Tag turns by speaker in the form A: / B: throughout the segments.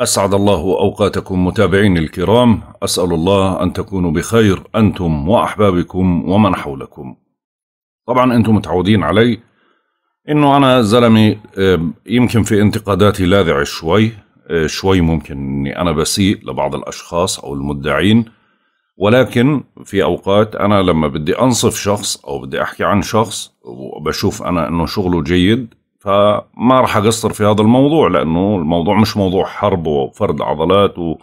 A: أسعد الله أوقاتكم متابعين الكرام أسأل الله أن تكونوا بخير أنتم وأحبابكم ومن حولكم طبعا أنتم متعودين علي أنه أنا زلمي آه، يمكن في انتقاداتي لاذع شوي آه، شوي ممكن أني أنا بسيء لبعض الأشخاص أو المدعين ولكن في أوقات أنا لما بدي أنصف شخص أو بدي أحكي عن شخص وبشوف أنا أنه شغله جيد فما راح اقصر في هذا الموضوع لانه الموضوع مش موضوع حرب وفرد عضلات و...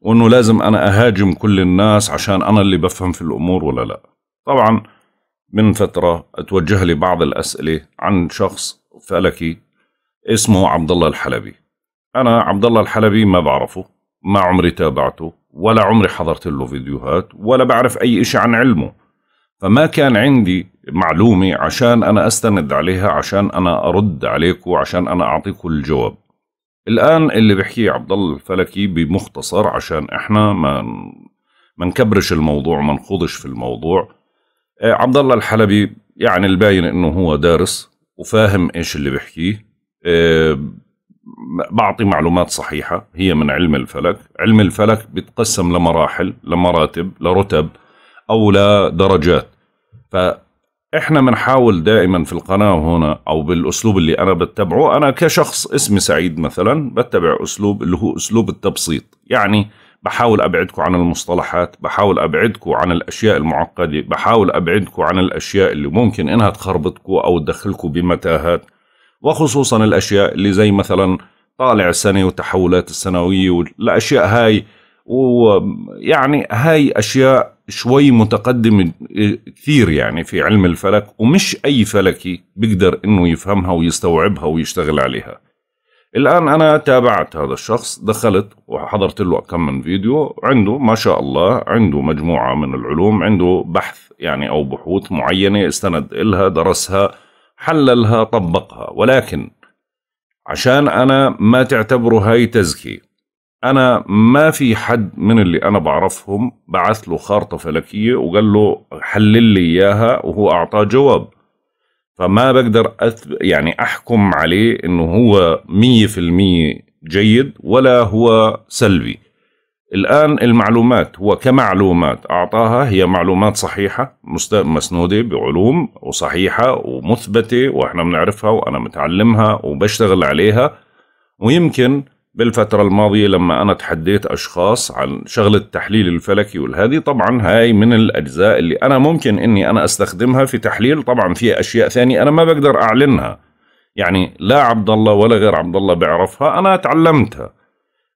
A: وانه لازم انا اهاجم كل الناس عشان انا اللي بفهم في الامور ولا لا طبعا من فتره اتوجه لي بعض الاسئله عن شخص فلكي اسمه عبد الله الحلبي انا عبد الله الحلبي ما بعرفه ما عمري تابعته ولا عمري حضرت له فيديوهات ولا بعرف اي شيء عن علمه فما كان عندي معلومة عشان أنا أستند عليها عشان أنا أرد عليكم عشان أنا أعطيكم الجواب الآن اللي بحكيه عبد الله الفلكي بمختصر عشان إحنا ما ما نكبرش الموضوع ما نخوضش في الموضوع آه، عبد الله الحلبي يعني الباين إنه هو دارس وفاهم إيش اللي بحكيه آه، بعطي معلومات صحيحة هي من علم الفلك علم الفلك بيتقسم لمراحل لمراتب لرتب أو لدرجات ف احنا بنحاول دائما في القناة هنا او بالاسلوب اللي انا بتبعه انا كشخص اسمي سعيد مثلا بتبع اسلوب اللي هو اسلوب التبسيط يعني بحاول ابعدكم عن المصطلحات بحاول ابعدكم عن الاشياء المعقدة بحاول ابعدكم عن الاشياء اللي ممكن انها تخربطكم او تدخلكم بمتاهات وخصوصا الاشياء اللي زي مثلا طالع السنة وتحولات السنوية والاشياء هاي ويعني هاي أشياء شوي متقدمة إيه، كثير يعني في علم الفلك ومش أي فلكي بيقدر إنه يفهمها ويستوعبها ويشتغل عليها الآن أنا تابعت هذا الشخص دخلت وحضرت له كم من فيديو عنده ما شاء الله عنده مجموعة من العلوم عنده بحث يعني أو بحوث معينة استند إلها درسها حللها طبقها ولكن عشان أنا ما تعتبره هاي تزكية انا ما في حد من اللي انا بعرفهم بعث له خارطه فلكيه وقال له حلل لي اياها وهو اعطاه جواب فما بقدر أثب يعني احكم عليه انه هو 100% جيد ولا هو سلبي الان المعلومات هو كمعلومات اعطاها هي معلومات صحيحه مسنوده بعلوم وصحيحه ومثبته واحنا بنعرفها وانا متعلمها وبشتغل عليها ويمكن بالفترة الماضية لما أنا تحديت أشخاص عن شغلة التحليل الفلكي والهذه طبعا هاي من الأجزاء اللي أنا ممكن أني أنا أستخدمها في تحليل طبعا في أشياء ثانية أنا ما بقدر أعلنها يعني لا عبد الله ولا غير عبد الله بيعرفها أنا تعلمتها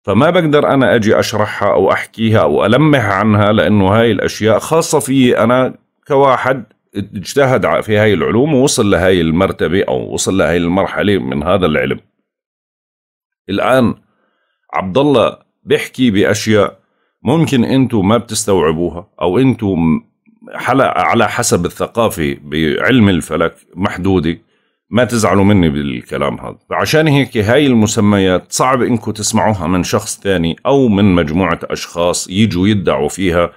A: فما بقدر أنا أجي أشرحها أو أحكيها أو ألمح عنها لأنه هاي الأشياء خاصة في أنا كواحد اجتهد في هاي العلوم ووصل لهاي المرتبة أو وصل لهاي المرحلة من هذا العلم الآن عبد الله بيحكي باشياء ممكن انتم ما بتستوعبوها او انتم على حسب الثقافه بعلم الفلك محدوده ما تزعلوا مني بالكلام هذا فعشان هيك هاي المسميات صعب انكم تسمعوها من شخص ثاني او من مجموعة اشخاص يجوا يدعوا فيها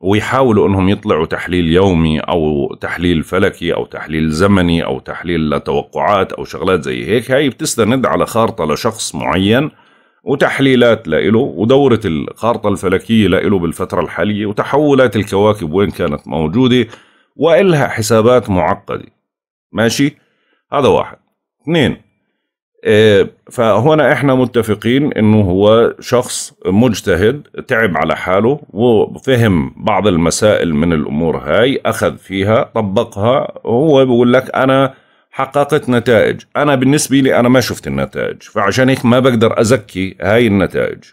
A: ويحاولوا انهم يطلعوا تحليل يومي او تحليل فلكي او تحليل زمني او تحليل لتوقعات او شغلات زي هيك هاي بتستند على خارطة لشخص معين وتحليلات لإله ودورة الخارطة الفلكية لإله بالفترة الحالية وتحولات الكواكب وين كانت موجودة وإلها حسابات معقدة ماشي هذا واحد اثنين اه فهنا احنا متفقين انه هو شخص مجتهد تعب على حاله وفهم بعض المسائل من الامور هاي اخذ فيها طبقها هو بيقول لك انا حققت نتائج أنا بالنسبة لي أنا ما شفت النتائج فعشان هيك ما بقدر أزكي هاي النتائج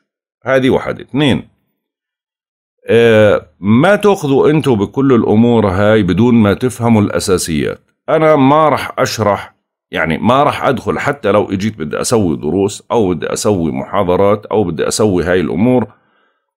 A: هذه واحدة اثنين آه، ما تأخذوا أنتوا بكل الأمور هاي بدون ما تفهموا الأساسيات أنا ما رح أشرح يعني ما رح أدخل حتى لو إجيت بدي أسوي دروس أو بدي أسوي محاضرات أو بدي أسوي هاي الأمور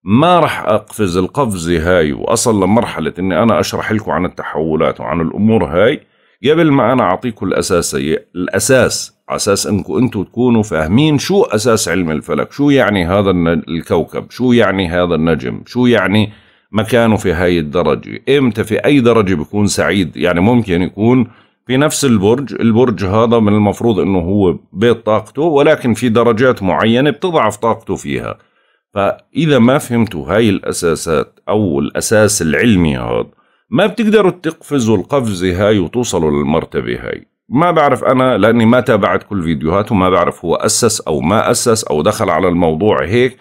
A: ما رح أقفز القفزة هاي وأصل لمرحلة أني أنا أشرح لكم عن التحولات وعن الأمور هاي قبل ما أنا أعطيكم الأساس الأساس أساس أنكم انتم تكونوا فاهمين شو أساس علم الفلك شو يعني هذا الكوكب شو يعني هذا النجم شو يعني مكانه في هاي الدرجة إمتى في أي درجة بيكون سعيد يعني ممكن يكون في نفس البرج البرج هذا من المفروض أنه هو بيت طاقته ولكن في درجات معينة بتضعف طاقته فيها فإذا ما فهمتوا هاي الأساسات أو الأساس العلمي هذا ما بتقدروا تقفزوا القفزة هاي وتوصلوا للمرتبة هاي ما بعرف أنا لأني ما تابعت كل فيديوهاته ما بعرف هو أسس أو ما أسس أو دخل على الموضوع هيك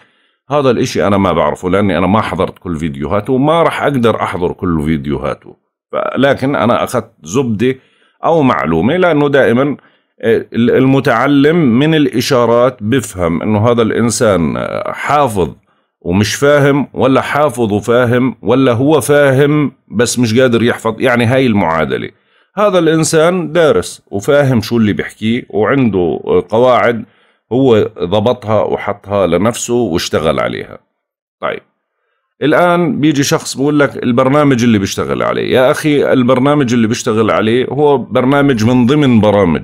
A: هذا الإشي أنا ما بعرفه لأني أنا ما حضرت كل فيديوهاته وما رح أقدر أحضر كل فيديوهاته لكن أنا أخذت زبدة أو معلومة لأنه دائما آه، المتعلم من الإشارات بفهم أنه هذا الإنسان آه، حافظ ومش فاهم ولا حافظ وفاهم ولا هو فاهم بس مش قادر يحفظ يعني هاي المعادلة هذا الإنسان دارس وفاهم شو اللي بيحكيه وعنده قواعد هو ضبطها وحطها لنفسه واشتغل عليها طيب الآن بيجي شخص بقول لك البرنامج اللي بيشتغل عليه يا أخي البرنامج اللي بيشتغل عليه هو برنامج من ضمن برامج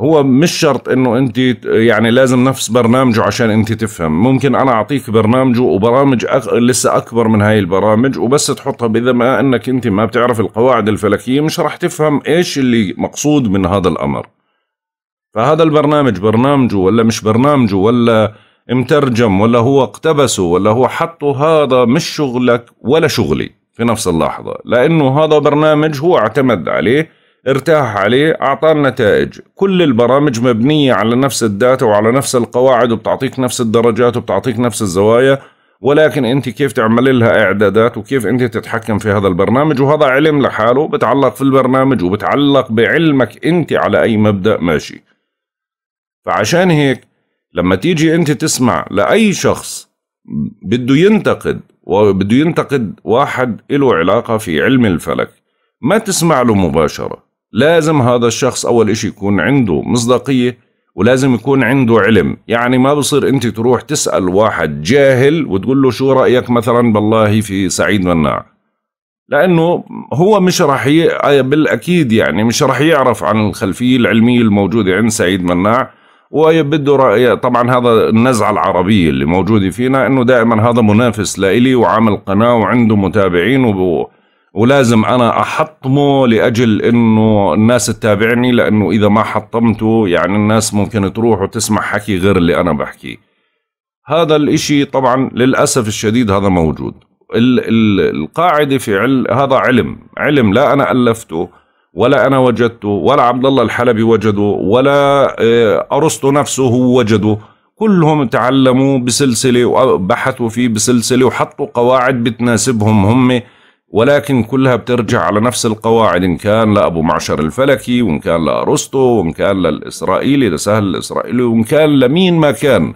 A: هو مش شرط انه انت يعني لازم نفس برنامجه عشان انت تفهم ممكن انا اعطيك برنامجه وبرامج أك... لسه اكبر من هاي البرامج وبس تحطها ما انك انت ما بتعرف القواعد الفلكيه مش راح تفهم ايش اللي مقصود من هذا الامر فهذا البرنامج برنامجه ولا مش برنامجه ولا مترجم ولا هو اقتبسه ولا هو حطه هذا مش شغلك ولا شغلي في نفس اللحظه لانه هذا برنامج هو اعتمد عليه ارتاح عليه اعطاه النتائج كل البرامج مبنية على نفس الداتا وعلى نفس القواعد وبتعطيك نفس الدرجات وبتعطيك نفس الزوايا ولكن انت كيف تعمل لها اعدادات وكيف انت تتحكم في هذا البرنامج وهذا علم لحاله بتعلق في البرنامج وبتعلق بعلمك انت على اي مبدا ماشي فعشان هيك لما تيجي انت تسمع لاي شخص بده ينتقد وبده ينتقد واحد له علاقه في علم الفلك ما تسمع له مباشره لازم هذا الشخص أول إشي يكون عنده مصداقية ولازم يكون عنده علم يعني ما بصير أنت تروح تسأل واحد جاهل وتقول له شو رأيك مثلا بالله في سعيد مناع لأنه هو مش رح ي... آه، بالأكيد يعني مش رح يعرف عن الخلفية العلمية الموجودة عند سعيد مناع وبده رأي طبعا هذا النزعة العربية اللي موجودة فينا انه دائما هذا منافس لإلي وعامل قناة وعنده متابعين ولازم انا احطمه لاجل انه الناس تتابعني لانه اذا ما حطمته يعني الناس ممكن تروح وتسمع حكي غير اللي انا بحكيه هذا الاشي طبعا للاسف الشديد هذا موجود القاعده في عل... هذا علم علم لا انا الفته ولا انا وجدته ولا عبد الله الحلبي وجده ولا آه، ارسطو نفسه هو وجده كلهم تعلموا بسلسله وبحثوا فيه بسلسله وحطوا قواعد بتناسبهم هم ولكن كلها بترجع على نفس القواعد إن كان لأبو معشر الفلكي وإن كان لأرسطو وإن كان للإسرائيلي لسهل الإسرائيلي وإن كان لمين ما كان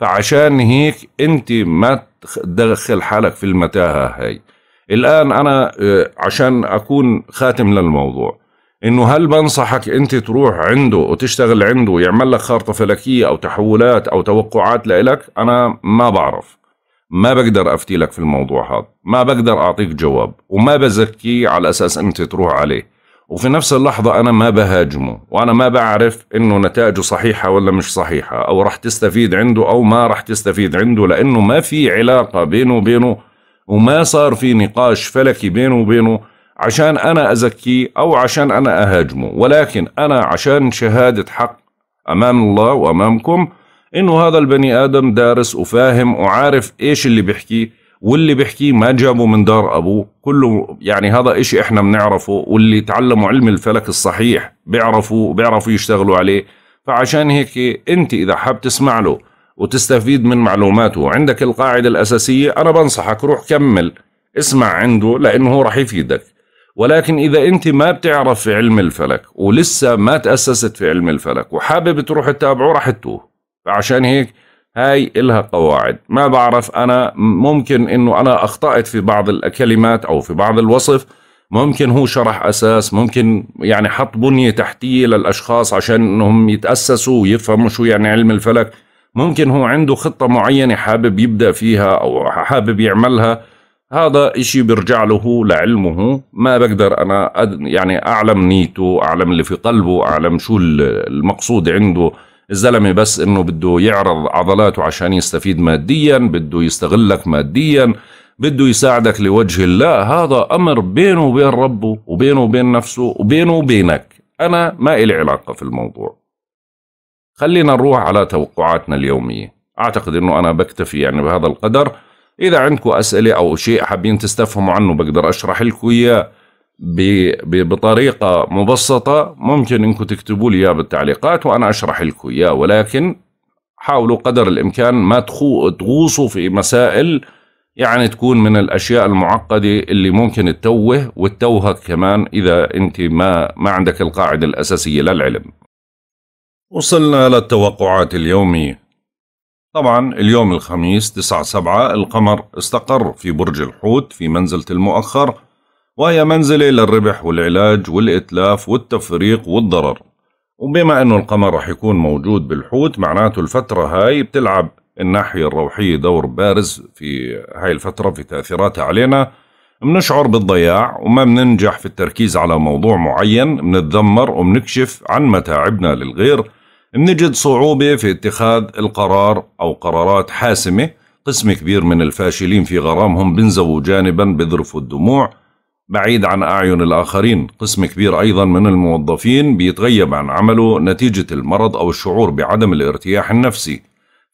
A: فعشان هيك أنت ما تدخل حالك في المتاهة هاي الآن أنا آه، عشان أكون خاتم للموضوع انه هل بنصحك انت تروح عنده وتشتغل عنده ويعمل لك خارطه فلكيه او تحولات او توقعات لإلك انا ما بعرف ما بقدر افتي لك في الموضوع هذا ما بقدر اعطيك جواب وما بزكيه على اساس انت تروح عليه وفي نفس اللحظة أنا ما بهاجمه وأنا ما بعرف إنه نتائجه صحيحة ولا مش صحيحة أو رح تستفيد عنده أو ما رح تستفيد عنده لأنه ما في علاقة بينه وبينه وما صار في نقاش فلكي بينه وبينه عشان أنا أزكيه أو عشان أنا أهاجمه ولكن أنا عشان شهادة حق أمام الله وأمامكم انه هذا البني ادم دارس وفاهم وعارف ايش اللي بيحكيه واللي بيحكيه ما جابه من دار ابوه كله يعني هذا اشي احنا بنعرفه واللي تعلموا علم الفلك الصحيح بيعرفوا بيعرفوا يشتغلوا عليه فعشان هيك انت اذا حاب تسمع له وتستفيد من معلوماته عندك القاعدة الأساسية أنا بنصحك روح كمل اسمع عنده لأنه هو رح يفيدك ولكن إذا أنت ما بتعرف في علم الفلك ولسه ما تأسست في علم الفلك وحابب تروح تتابعه رح تتوه فعشان هيك هاي إلها قواعد ما بعرف أنا ممكن أنه أنا أخطأت في بعض الكلمات أو في بعض الوصف ممكن هو شرح أساس ممكن يعني حط بنية تحتية للأشخاص عشان أنهم يتأسسوا ويفهموا شو يعني علم الفلك ممكن هو عنده خطة معينة حابب يبدأ فيها أو حابب يعملها هذا إشي بيرجع له هو لعلمه ما بقدر أنا يعني أعلم نيته أعلم اللي في قلبه أعلم شو المقصود عنده الزلمه بس انه بده يعرض عضلاته عشان يستفيد ماديا بده يستغلك ماديا بده يساعدك لوجه الله هذا امر بينه وبين ربه وبينه وبين نفسه وبينه وبينك انا ما إلي علاقه في الموضوع خلينا نروح على توقعاتنا اليوميه اعتقد انه انا بكتفي يعني بهذا القدر اذا عندكم اسئله او شيء حابين تستفهموا عنه بقدر اشرح لكم اياه بطريقة مبسطة ممكن انكم تكتبوا لي اياه بالتعليقات وانا اشرح لكم اياه ولكن حاولوا قدر الامكان ما تغوصوا في مسائل يعني تكون من الاشياء المعقده اللي ممكن تتوه وتتوهك كمان اذا انت ما ما عندك القاعده الاساسيه للعلم. وصلنا للتوقعات اليوميه. طبعا اليوم الخميس 9 7 القمر استقر في برج الحوت في منزله المؤخر وهي منزلة للربح والعلاج والإتلاف والتفريق والضرر وبما أنه القمر رح يكون موجود بالحوت معناته الفترة هاي بتلعب الناحية الروحية دور بارز في هاي الفترة في تأثيراتها علينا منشعر بالضياع وما مننجح في التركيز على موضوع معين منتذمر ومنكشف عن متاعبنا للغير منجد صعوبة في اتخاذ القرار أو قرارات حاسمة قسم كبير من الفاشلين في غرامهم بنزووا جانبا بذرفوا الدموع بعيد عن أعين الآخرين قسم كبير أيضا من الموظفين بيتغيب عن عمله نتيجة المرض أو الشعور بعدم الارتياح النفسي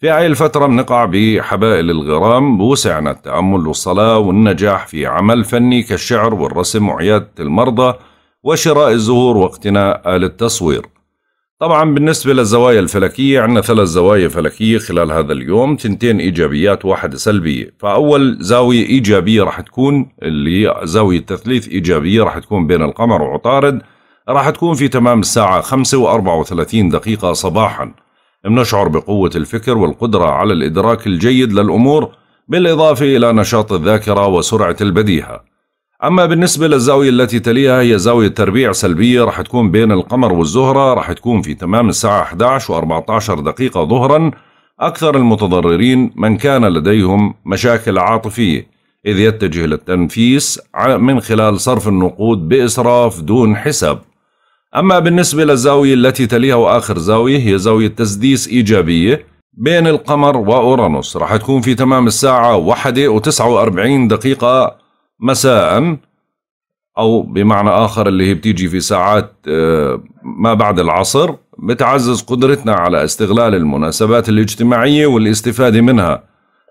A: في هاي الفترة بنقع بحبائل الغرام بوسعنا التأمل والصلاة والنجاح في عمل فني كالشعر والرسم وعيادة المرضى وشراء الزهور واقتناء آل التصوير طبعا بالنسبة للزوايا الفلكية عندنا ثلاث زوايا فلكية خلال هذا اليوم تنتين إيجابيات واحدة سلبية فأول زاوية إيجابية راح تكون اللي هي زاوية تثليث إيجابية راح تكون بين القمر وعطارد راح تكون في تمام الساعة 5 و34 دقيقة صباحا بنشعر بقوة الفكر والقدرة على الإدراك الجيد للأمور بالإضافة إلى نشاط الذاكرة وسرعة البديهة أما بالنسبة للزاوية التي تليها هي زاوية تربيع سلبية رح تكون بين القمر والزهرة رح تكون في تمام الساعة 11 و14 دقيقة ظهرا أكثر المتضررين من كان لديهم مشاكل عاطفية إذ يتجه للتنفيس من خلال صرف النقود بإسراف دون حساب أما بالنسبة للزاوية التي تليها وآخر زاوية هي زاوية تسديس إيجابية بين القمر وأورانوس رح تكون في تمام الساعة 1 و49 دقيقة مساء أو بمعنى آخر اللي هي بتيجي في ساعات آه، ما بعد العصر بتعزز قدرتنا على استغلال المناسبات الاجتماعية والاستفادة منها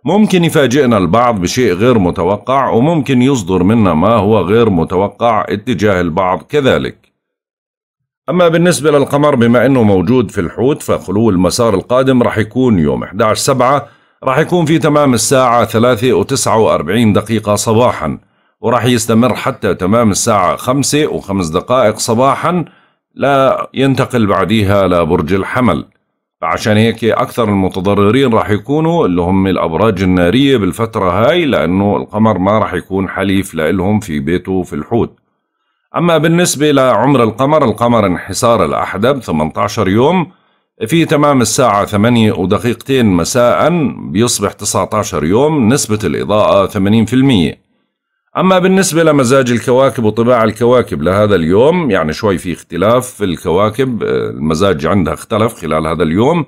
A: ممكن يفاجئنا البعض بشيء غير متوقع وممكن يصدر منا ما هو غير متوقع اتجاه البعض كذلك أما بالنسبة للقمر بما أنه موجود في الحوت فخلو المسار القادم رح يكون يوم 11 سبعة رح يكون في تمام الساعة 3 و49 دقيقة صباحاً وراح يستمر حتى تمام الساعة خمسة وخمس دقائق صباحا لا ينتقل بعديها لبرج الحمل فعشان هيك أكثر المتضررين راح يكونوا اللي هم الأبراج النارية بالفترة هاي لأنه القمر ما راح يكون حليف لإلهم في بيته في الحوت أما بالنسبة لعمر القمر القمر انحسار الأحدب 18 يوم في تمام الساعة 8 ودقيقتين مساء بيصبح 19 يوم نسبة الإضاءة 80% أما بالنسبة لمزاج الكواكب وطباع الكواكب لهذا اليوم يعني شوي في اختلاف في الكواكب آه، المزاج عندها اختلف خلال هذا اليوم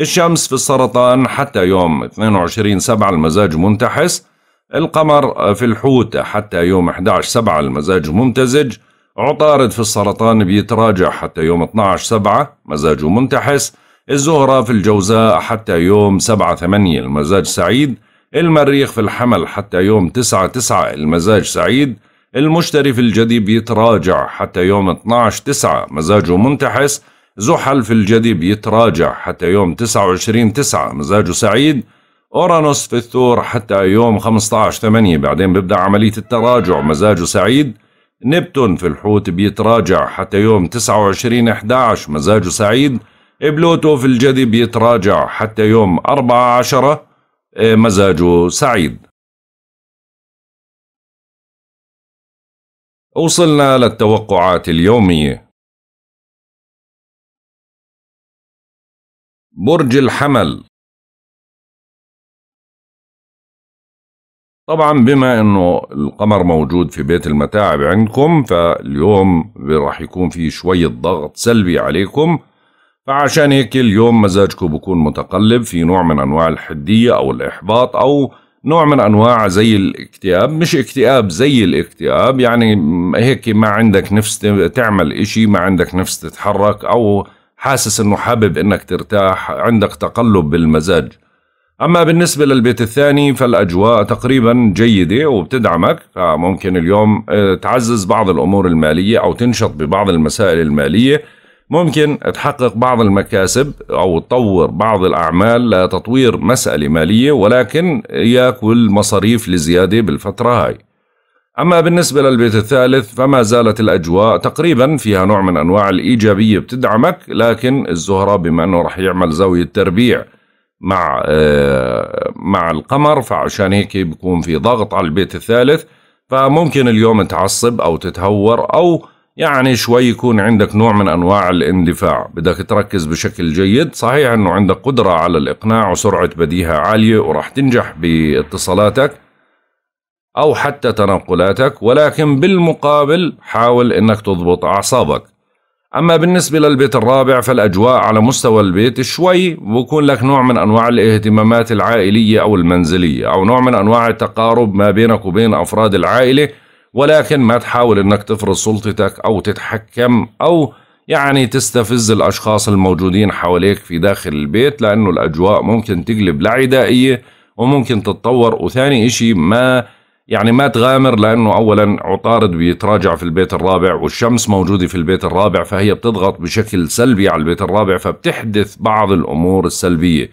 A: الشمس في السرطان حتى يوم 22 سبعة المزاج منتحس القمر آه، في الحوت حتى يوم 11 سبعة المزاج ممتزج عطارد في السرطان بيتراجع حتى يوم 12 سبعة مزاجه منتحس الزهرة في الجوزاء حتى يوم 7 8 المزاج سعيد المريخ في الحمل حتى يوم تسعة تسعة المزاج سعيد المشتري في الجدي بيتراجع حتى يوم 12 تسعة مزاجه منتحس زحل في الجدي بيتراجع حتى يوم 29 تسعة مزاجه سعيد أورانوس في الثور حتى يوم 15 8 بعدين بيبدأ عملية التراجع مزاجه سعيد نبتون في الحوت بيتراجع حتى يوم 29 11 مزاجه سعيد بلوتو في الجدي بيتراجع حتى يوم أربعة عشرة آه، مزاجه سعيد
B: وصلنا للتوقعات اليومية برج الحمل
A: طبعا بما انه القمر موجود في بيت المتاعب عندكم فاليوم راح يكون في شوية ضغط سلبي عليكم فعشان هيك اليوم مزاجكم بكون متقلب في نوع من أنواع الحدية أو الإحباط أو نوع من أنواع زي الاكتئاب مش اكتئاب زي الاكتئاب يعني هيك ما عندك نفس تعمل إشي ما عندك نفس تتحرك أو حاسس أنه حابب أنك ترتاح عندك تقلب بالمزاج أما بالنسبة للبيت الثاني فالأجواء تقريبا جيدة وبتدعمك فممكن اليوم آه، تعزز بعض الأمور المالية أو تنشط ببعض المسائل المالية ممكن تحقق بعض المكاسب أو تطور بعض الأعمال لتطوير مسألة مالية ولكن يأكل مصاريف لزيادة بالفترة هاي أما بالنسبة للبيت الثالث فما زالت الأجواء تقريبا فيها نوع من أنواع الإيجابية بتدعمك لكن الزهرة بما أنه رح يعمل زاوية تربيع مع آه، مع القمر فعشان هيك بيكون في ضغط على البيت الثالث فممكن اليوم تعصب أو تتهور أو يعني شوي يكون عندك نوع من أنواع الاندفاع بدك تركز بشكل جيد صحيح أنه عندك قدرة على الإقناع وسرعة بديهة عالية وراح تنجح باتصالاتك أو حتى تنقلاتك ولكن بالمقابل حاول أنك تضبط أعصابك أما بالنسبة للبيت الرابع فالأجواء على مستوى البيت شوي بكون لك نوع من أنواع الاهتمامات العائلية أو المنزلية أو نوع من أنواع التقارب ما بينك وبين أفراد العائلة ولكن ما تحاول انك تفرض سلطتك او تتحكم او يعني تستفز الاشخاص الموجودين حواليك في داخل البيت لانه الاجواء ممكن تقلب لعدائيه وممكن تتطور وثاني اشي ما يعني ما تغامر لانه اولا عطارد بيتراجع في البيت الرابع والشمس موجوده في البيت الرابع فهي بتضغط بشكل سلبي على البيت الرابع فبتحدث بعض الامور السلبيه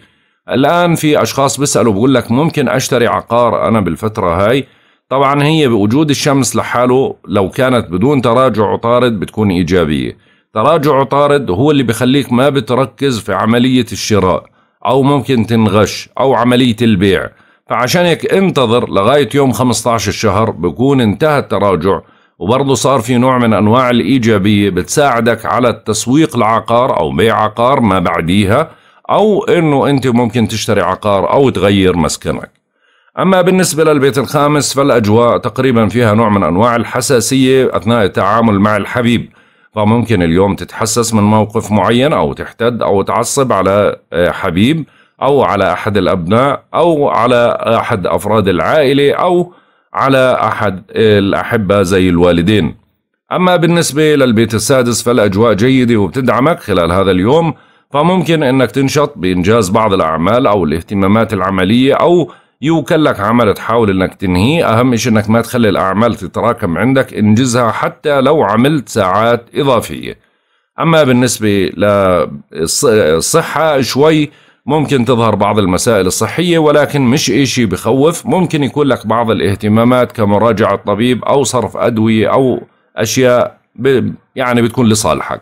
A: الان في اشخاص بيسالوا بقول لك ممكن اشتري عقار انا بالفتره هاي طبعا هي بوجود الشمس لحاله لو كانت بدون تراجع عطارد بتكون إيجابية تراجع عطارد هو اللي بخليك ما بتركز في عملية الشراء أو ممكن تنغش أو عملية البيع فعشان هيك انتظر لغاية يوم 15 الشهر بكون انتهى التراجع وبرضه صار في نوع من أنواع الإيجابية بتساعدك على التسويق العقار أو بيع عقار ما بعديها أو أنه أنت ممكن تشتري عقار أو تغير مسكنك أما بالنسبة للبيت الخامس فالأجواء تقريبا فيها نوع من أنواع الحساسية أثناء التعامل مع الحبيب فممكن اليوم تتحسس من موقف معين أو تحتد أو تعصب على آه، حبيب أو على أحد الأبناء أو على أحد أفراد العائلة أو على أحد الأحبة زي الوالدين أما بالنسبة للبيت السادس فالأجواء جيدة وبتدعمك خلال هذا اليوم فممكن أنك تنشط بإنجاز بعض الأعمال أو الاهتمامات العملية أو يوكل لك عمل تحاول انك تنهيه اهم شيء انك ما تخلي الاعمال تتراكم عندك انجزها حتى لو عملت ساعات اضافيه اما بالنسبه للصحه شوي ممكن تظهر بعض المسائل الصحية ولكن مش إشي بخوف ممكن يكون لك بعض الاهتمامات كمراجعة طبيب أو صرف أدوية أو أشياء يعني بتكون لصالحك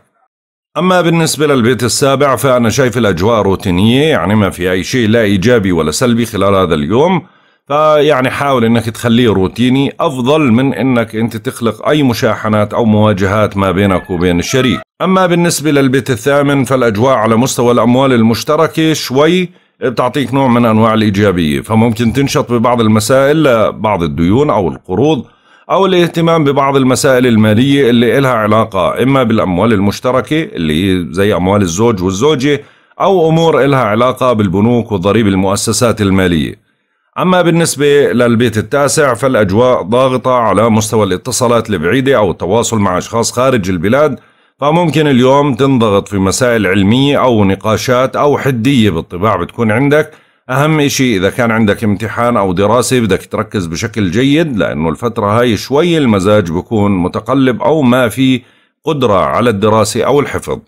A: أما بالنسبة للبيت السابع فأنا شايف الأجواء روتينية يعني ما في أي شيء لا إيجابي ولا سلبي خلال هذا اليوم فيعني حاول انك تخليه روتيني افضل من انك انت تخلق اي مشاحنات او مواجهات ما بينك وبين الشريك اما بالنسبه للبيت الثامن فالاجواء على مستوى الاموال المشتركه شوي بتعطيك نوع من انواع الايجابيه فممكن تنشط ببعض المسائل لبعض الديون او القروض أو الاهتمام ببعض المسائل المالية اللي إلها علاقة إما بالأموال المشتركة اللي هي زي أموال الزوج والزوجة أو أمور إلها علاقة بالبنوك وضريب المؤسسات المالية أما بالنسبة للبيت التاسع فالأجواء ضاغطة على مستوى الاتصالات البعيدة أو التواصل مع أشخاص خارج البلاد فممكن اليوم تنضغط في مسائل علمية أو نقاشات أو حدية بالطباع بتكون عندك أهم إشي إذا كان عندك امتحان أو دراسة بدك تركز بشكل جيد لأنه الفترة هاي شوي المزاج بكون متقلب أو ما في قدرة على الدراسة أو الحفظ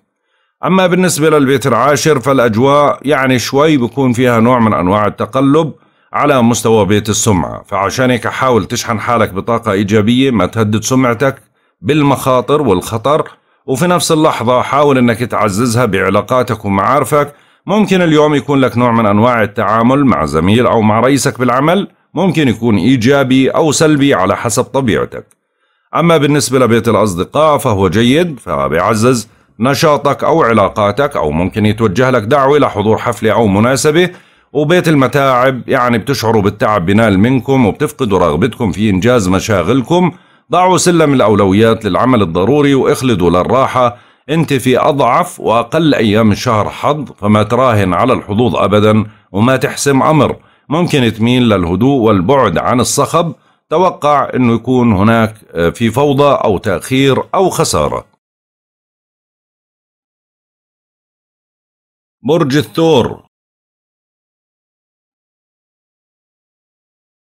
A: أما بالنسبة للبيت العاشر فالأجواء يعني شوي بكون فيها نوع من أنواع التقلب على مستوى بيت السمعة فعشان هيك حاول تشحن حالك بطاقة إيجابية ما تهدد سمعتك بالمخاطر والخطر وفي نفس اللحظة حاول أنك تعززها بعلاقاتك ومعارفك ممكن اليوم يكون لك نوع من أنواع التعامل مع زميل أو مع رئيسك بالعمل ممكن يكون إيجابي أو سلبي على حسب طبيعتك أما بالنسبة لبيت الأصدقاء فهو جيد فبيعزز نشاطك أو علاقاتك أو ممكن يتوجه لك دعوة لحضور حفلة أو مناسبة وبيت المتاعب يعني بتشعروا بالتعب بنال منكم وبتفقدوا رغبتكم في إنجاز مشاغلكم ضعوا سلم الأولويات للعمل الضروري واخلدوا للراحة أنت في أضعف وأقل أيام الشهر حظ فما تراهن على الحظوظ أبدا وما تحسم أمر ممكن تميل للهدوء والبعد عن الصخب توقع أنه يكون هناك آه، في فوضى أو تأخير أو خسارة
B: برج الثور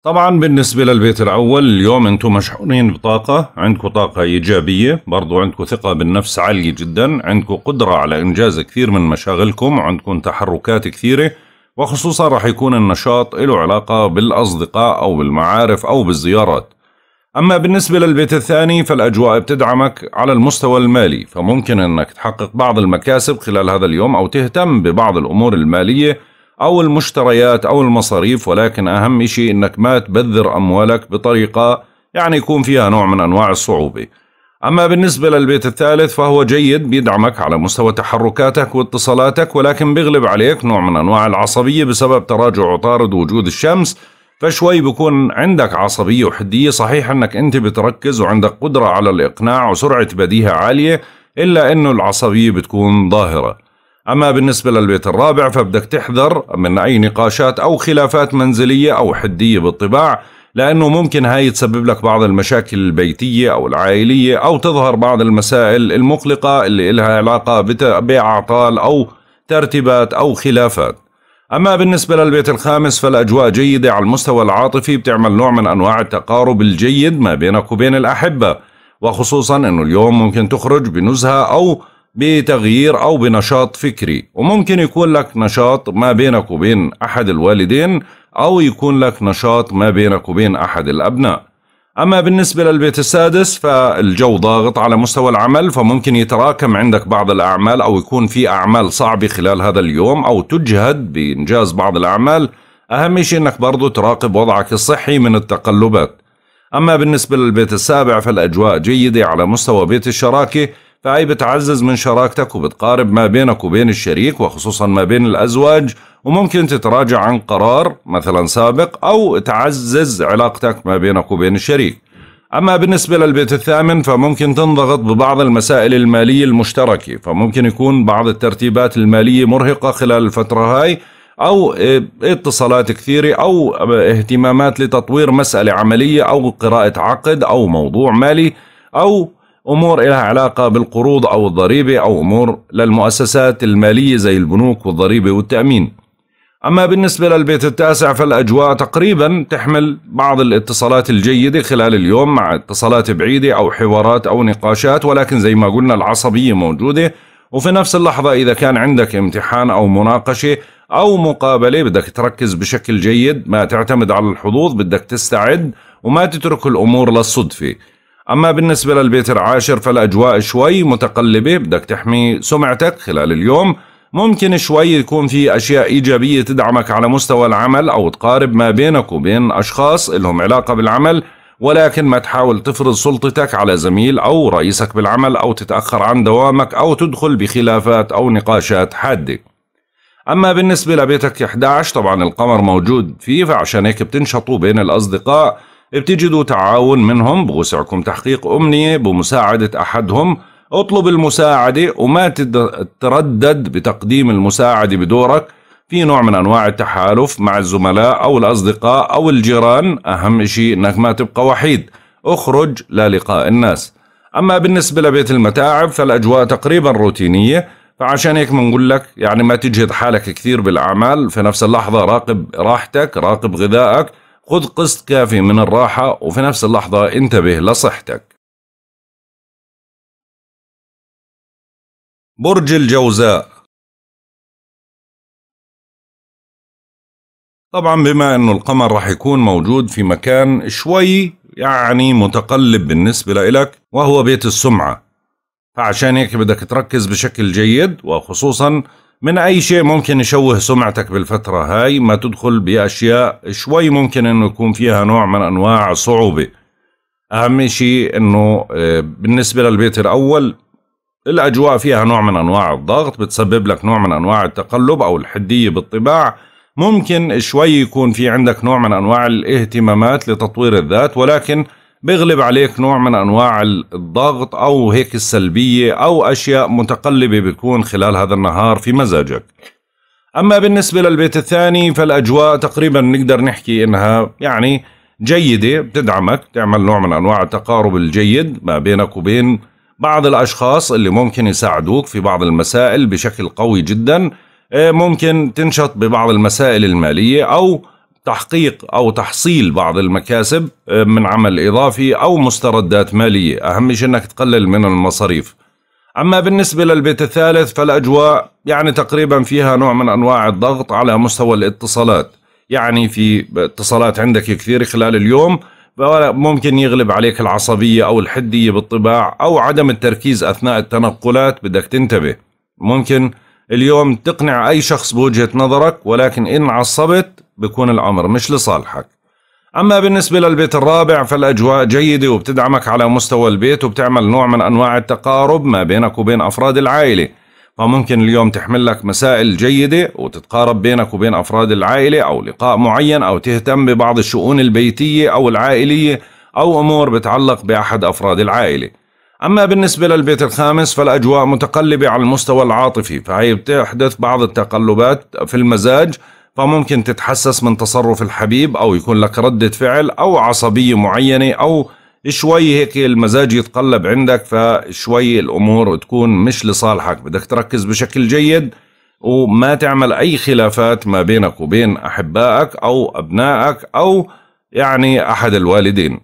B: طبعا بالنسبة
A: للبيت الأول اليوم أنتم مشحونين بطاقة عندكم طاقة إيجابية برضو عندكم ثقة بالنفس عالية جدا عندكم قدرة على إنجاز كثير من مشاغلكم عندكم تحركات كثيرة وخصوصا راح يكون النشاط له علاقة بالأصدقاء أو بالمعارف أو بالزيارات أما بالنسبة للبيت الثاني فالأجواء بتدعمك على المستوى المالي فممكن أنك تحقق بعض المكاسب خلال هذا اليوم أو تهتم ببعض الأمور المالية أو المشتريات أو المصاريف ولكن أهم شيء أنك ما تبذر أموالك بطريقة يعني يكون فيها نوع من أنواع الصعوبة أما بالنسبة للبيت الثالث فهو جيد بيدعمك على مستوى تحركاتك واتصالاتك ولكن بيغلب عليك نوع من أنواع العصبية بسبب تراجع عطارد وجود الشمس فشوي بكون عندك عصبية وحدية صحيح أنك أنت بتركز وعندك قدرة على الإقناع وسرعة بديهة عالية إلا أنه العصبية بتكون ظاهرة أما بالنسبة للبيت الرابع فبدك تحذر من أي نقاشات أو خلافات منزلية أو حدية بالطباع لأنه ممكن هاي تسبب لك بعض المشاكل البيتية أو العائلية أو تظهر بعض المسائل المقلقة اللي إلها علاقة بأعطال أو ترتيبات أو خلافات أما بالنسبة للبيت الخامس فالأجواء جيدة على المستوى العاطفي بتعمل نوع من أنواع التقارب الجيد ما بينك وبين الأحبة وخصوصا أنه اليوم ممكن تخرج بنزهة أو بتغيير أو بنشاط فكري وممكن يكون لك نشاط ما بينك وبين أحد الوالدين أو يكون لك نشاط ما بينك وبين أحد الأبناء أما بالنسبة للبيت السادس فالجو ضاغط على مستوى العمل فممكن يتراكم عندك بعض الأعمال أو يكون في أعمال صعبة خلال هذا اليوم أو تجهد بإنجاز بعض الأعمال أهم شيء أنك برضو تراقب وضعك الصحي من التقلبات أما بالنسبة للبيت السابع فالأجواء جيدة على مستوى بيت الشراكة فهي بتعزز من شراكتك وبتقارب ما بينك وبين الشريك وخصوصا ما بين الأزواج وممكن تتراجع عن قرار مثلا سابق أو تعزز علاقتك ما بينك وبين الشريك أما بالنسبة للبيت الثامن فممكن تنضغط ببعض المسائل المالية المشتركة فممكن يكون بعض الترتيبات المالية مرهقة خلال الفترة هاي أو اتصالات كثيرة أو اهتمامات لتطوير مسألة عملية أو قراءة عقد أو موضوع مالي أو أمور لها علاقة بالقروض أو الضريبة أو أمور للمؤسسات المالية زي البنوك والضريبة والتأمين أما بالنسبة للبيت التاسع فالأجواء تقريبا تحمل بعض الاتصالات الجيدة خلال اليوم مع اتصالات بعيدة أو حوارات أو نقاشات ولكن زي ما قلنا العصبية موجودة وفي نفس اللحظة إذا كان عندك امتحان أو مناقشة أو مقابلة بدك تركز بشكل جيد ما تعتمد على الحظوظ بدك تستعد وما تترك الأمور للصدفة أما بالنسبة للبيت العاشر فالأجواء شوي متقلبة بدك تحمي سمعتك خلال اليوم ممكن شوي يكون في أشياء إيجابية تدعمك على مستوى العمل أو تقارب ما بينك وبين أشخاص لهم علاقة بالعمل ولكن ما تحاول تفرض سلطتك على زميل أو رئيسك بالعمل أو تتأخر عن دوامك أو تدخل بخلافات أو نقاشات حادة أما بالنسبة لبيتك 11 طبعا القمر موجود فيه فعشان هيك بتنشطوا بين الأصدقاء بتجدوا تعاون منهم بوسعكم تحقيق أمنية بمساعدة أحدهم اطلب المساعدة وما تتردد بتقديم المساعدة بدورك في نوع من أنواع التحالف مع الزملاء أو الأصدقاء أو الجيران أهم شيء أنك ما تبقى وحيد اخرج للقاء الناس أما بالنسبة لبيت المتاعب فالأجواء تقريبا روتينية فعشان هيك بنقول لك يعني ما تجهد حالك كثير بالأعمال في نفس اللحظة راقب راحتك راقب غذائك خذ قسط كافي من الراحة وفي نفس اللحظة انتبه لصحتك
B: برج الجوزاء
A: طبعا بما انه القمر راح يكون موجود في مكان شوي يعني متقلب بالنسبة لك وهو بيت السمعة فعشان هيك بدك تركز بشكل جيد وخصوصا من أي شيء ممكن يشوه سمعتك بالفترة هاي ما تدخل بأشياء شوي ممكن أنه يكون فيها نوع من أنواع صعوبة أهم شيء أنه آه، بالنسبة للبيت الأول الأجواء فيها نوع من أنواع الضغط بتسبب لك نوع من أنواع التقلب أو الحدية بالطباع ممكن شوي يكون في عندك نوع من أنواع الاهتمامات لتطوير الذات ولكن بيغلب عليك نوع من انواع الضغط او هيك السلبيه او اشياء متقلبه بيكون خلال هذا النهار في مزاجك. اما بالنسبه للبيت الثاني فالاجواء تقريبا نقدر نحكي انها يعني جيده بتدعمك تعمل نوع من انواع التقارب الجيد ما بينك وبين بعض الاشخاص اللي ممكن يساعدوك في بعض المسائل بشكل قوي جدا آه، ممكن تنشط ببعض المسائل الماليه او تحقيق أو تحصيل بعض المكاسب آه، من عمل إضافي أو مستردات مالية أهم شيء أنك تقلل من المصاريف أما بالنسبة للبيت الثالث فالأجواء يعني تقريبا فيها نوع من أنواع الضغط على مستوى الاتصالات يعني في اتصالات عندك كثير خلال اليوم ممكن يغلب عليك العصبية أو الحدية بالطباع أو عدم التركيز أثناء التنقلات بدك تنتبه ممكن اليوم تقنع أي شخص بوجهة نظرك ولكن إن عصبت بيكون العمر مش لصالحك أما بالنسبة للبيت الرابع فالأجواء جيدة وبتدعمك على مستوى البيت وبتعمل نوع من أنواع التقارب ما بينك وبين أفراد العائلة فممكن اليوم تحمل لك مسائل جيدة وتتقارب بينك وبين أفراد العائلة أو لقاء معين أو تهتم ببعض الشؤون البيتية أو العائلية أو أمور بتعلق بأحد أفراد العائلة أما بالنسبة للبيت الخامس فالأجواء متقلبة على المستوى العاطفي فهي بتحدث بعض التقلبات في المزاج فممكن تتحسس من تصرف الحبيب أو يكون لك ردة فعل أو عصبية معينة أو شوي هيك المزاج يتقلب عندك فشوي الأمور تكون مش لصالحك بدك تركز بشكل جيد وما تعمل أي خلافات ما بينك وبين أحبائك أو أبنائك أو يعني أحد الوالدين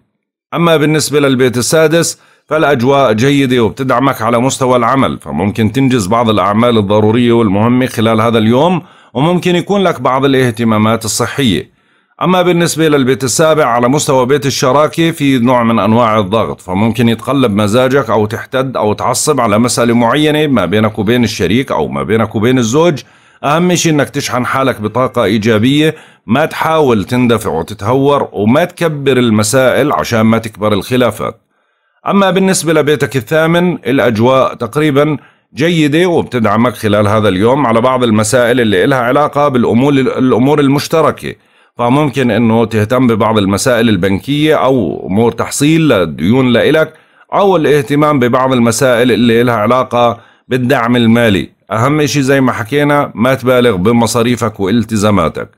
A: أما بالنسبة للبيت السادس فالأجواء جيدة وبتدعمك على مستوى العمل فممكن تنجز بعض الأعمال الضرورية والمهمة خلال هذا اليوم وممكن يكون لك بعض الاهتمامات الصحية أما بالنسبة للبيت السابع على مستوى بيت الشراكة في نوع من أنواع الضغط فممكن يتقلب مزاجك أو تحتد أو تعصب على مسألة معينة ما بينك وبين الشريك أو ما بينك وبين الزوج أهم شيء أنك تشحن حالك بطاقة إيجابية ما تحاول تندفع وتتهور وما تكبر المسائل عشان ما تكبر الخلافات أما بالنسبة لبيتك الثامن الأجواء تقريبا جيدة وبتدعمك خلال هذا اليوم على بعض المسائل اللي إلها علاقة بالأمور الأمور المشتركة فممكن أنه تهتم ببعض المسائل البنكية أو أمور تحصيل لديون لإلك أو الاهتمام ببعض المسائل اللي إلها علاقة بالدعم المالي أهم شيء زي ما حكينا ما تبالغ بمصاريفك والتزاماتك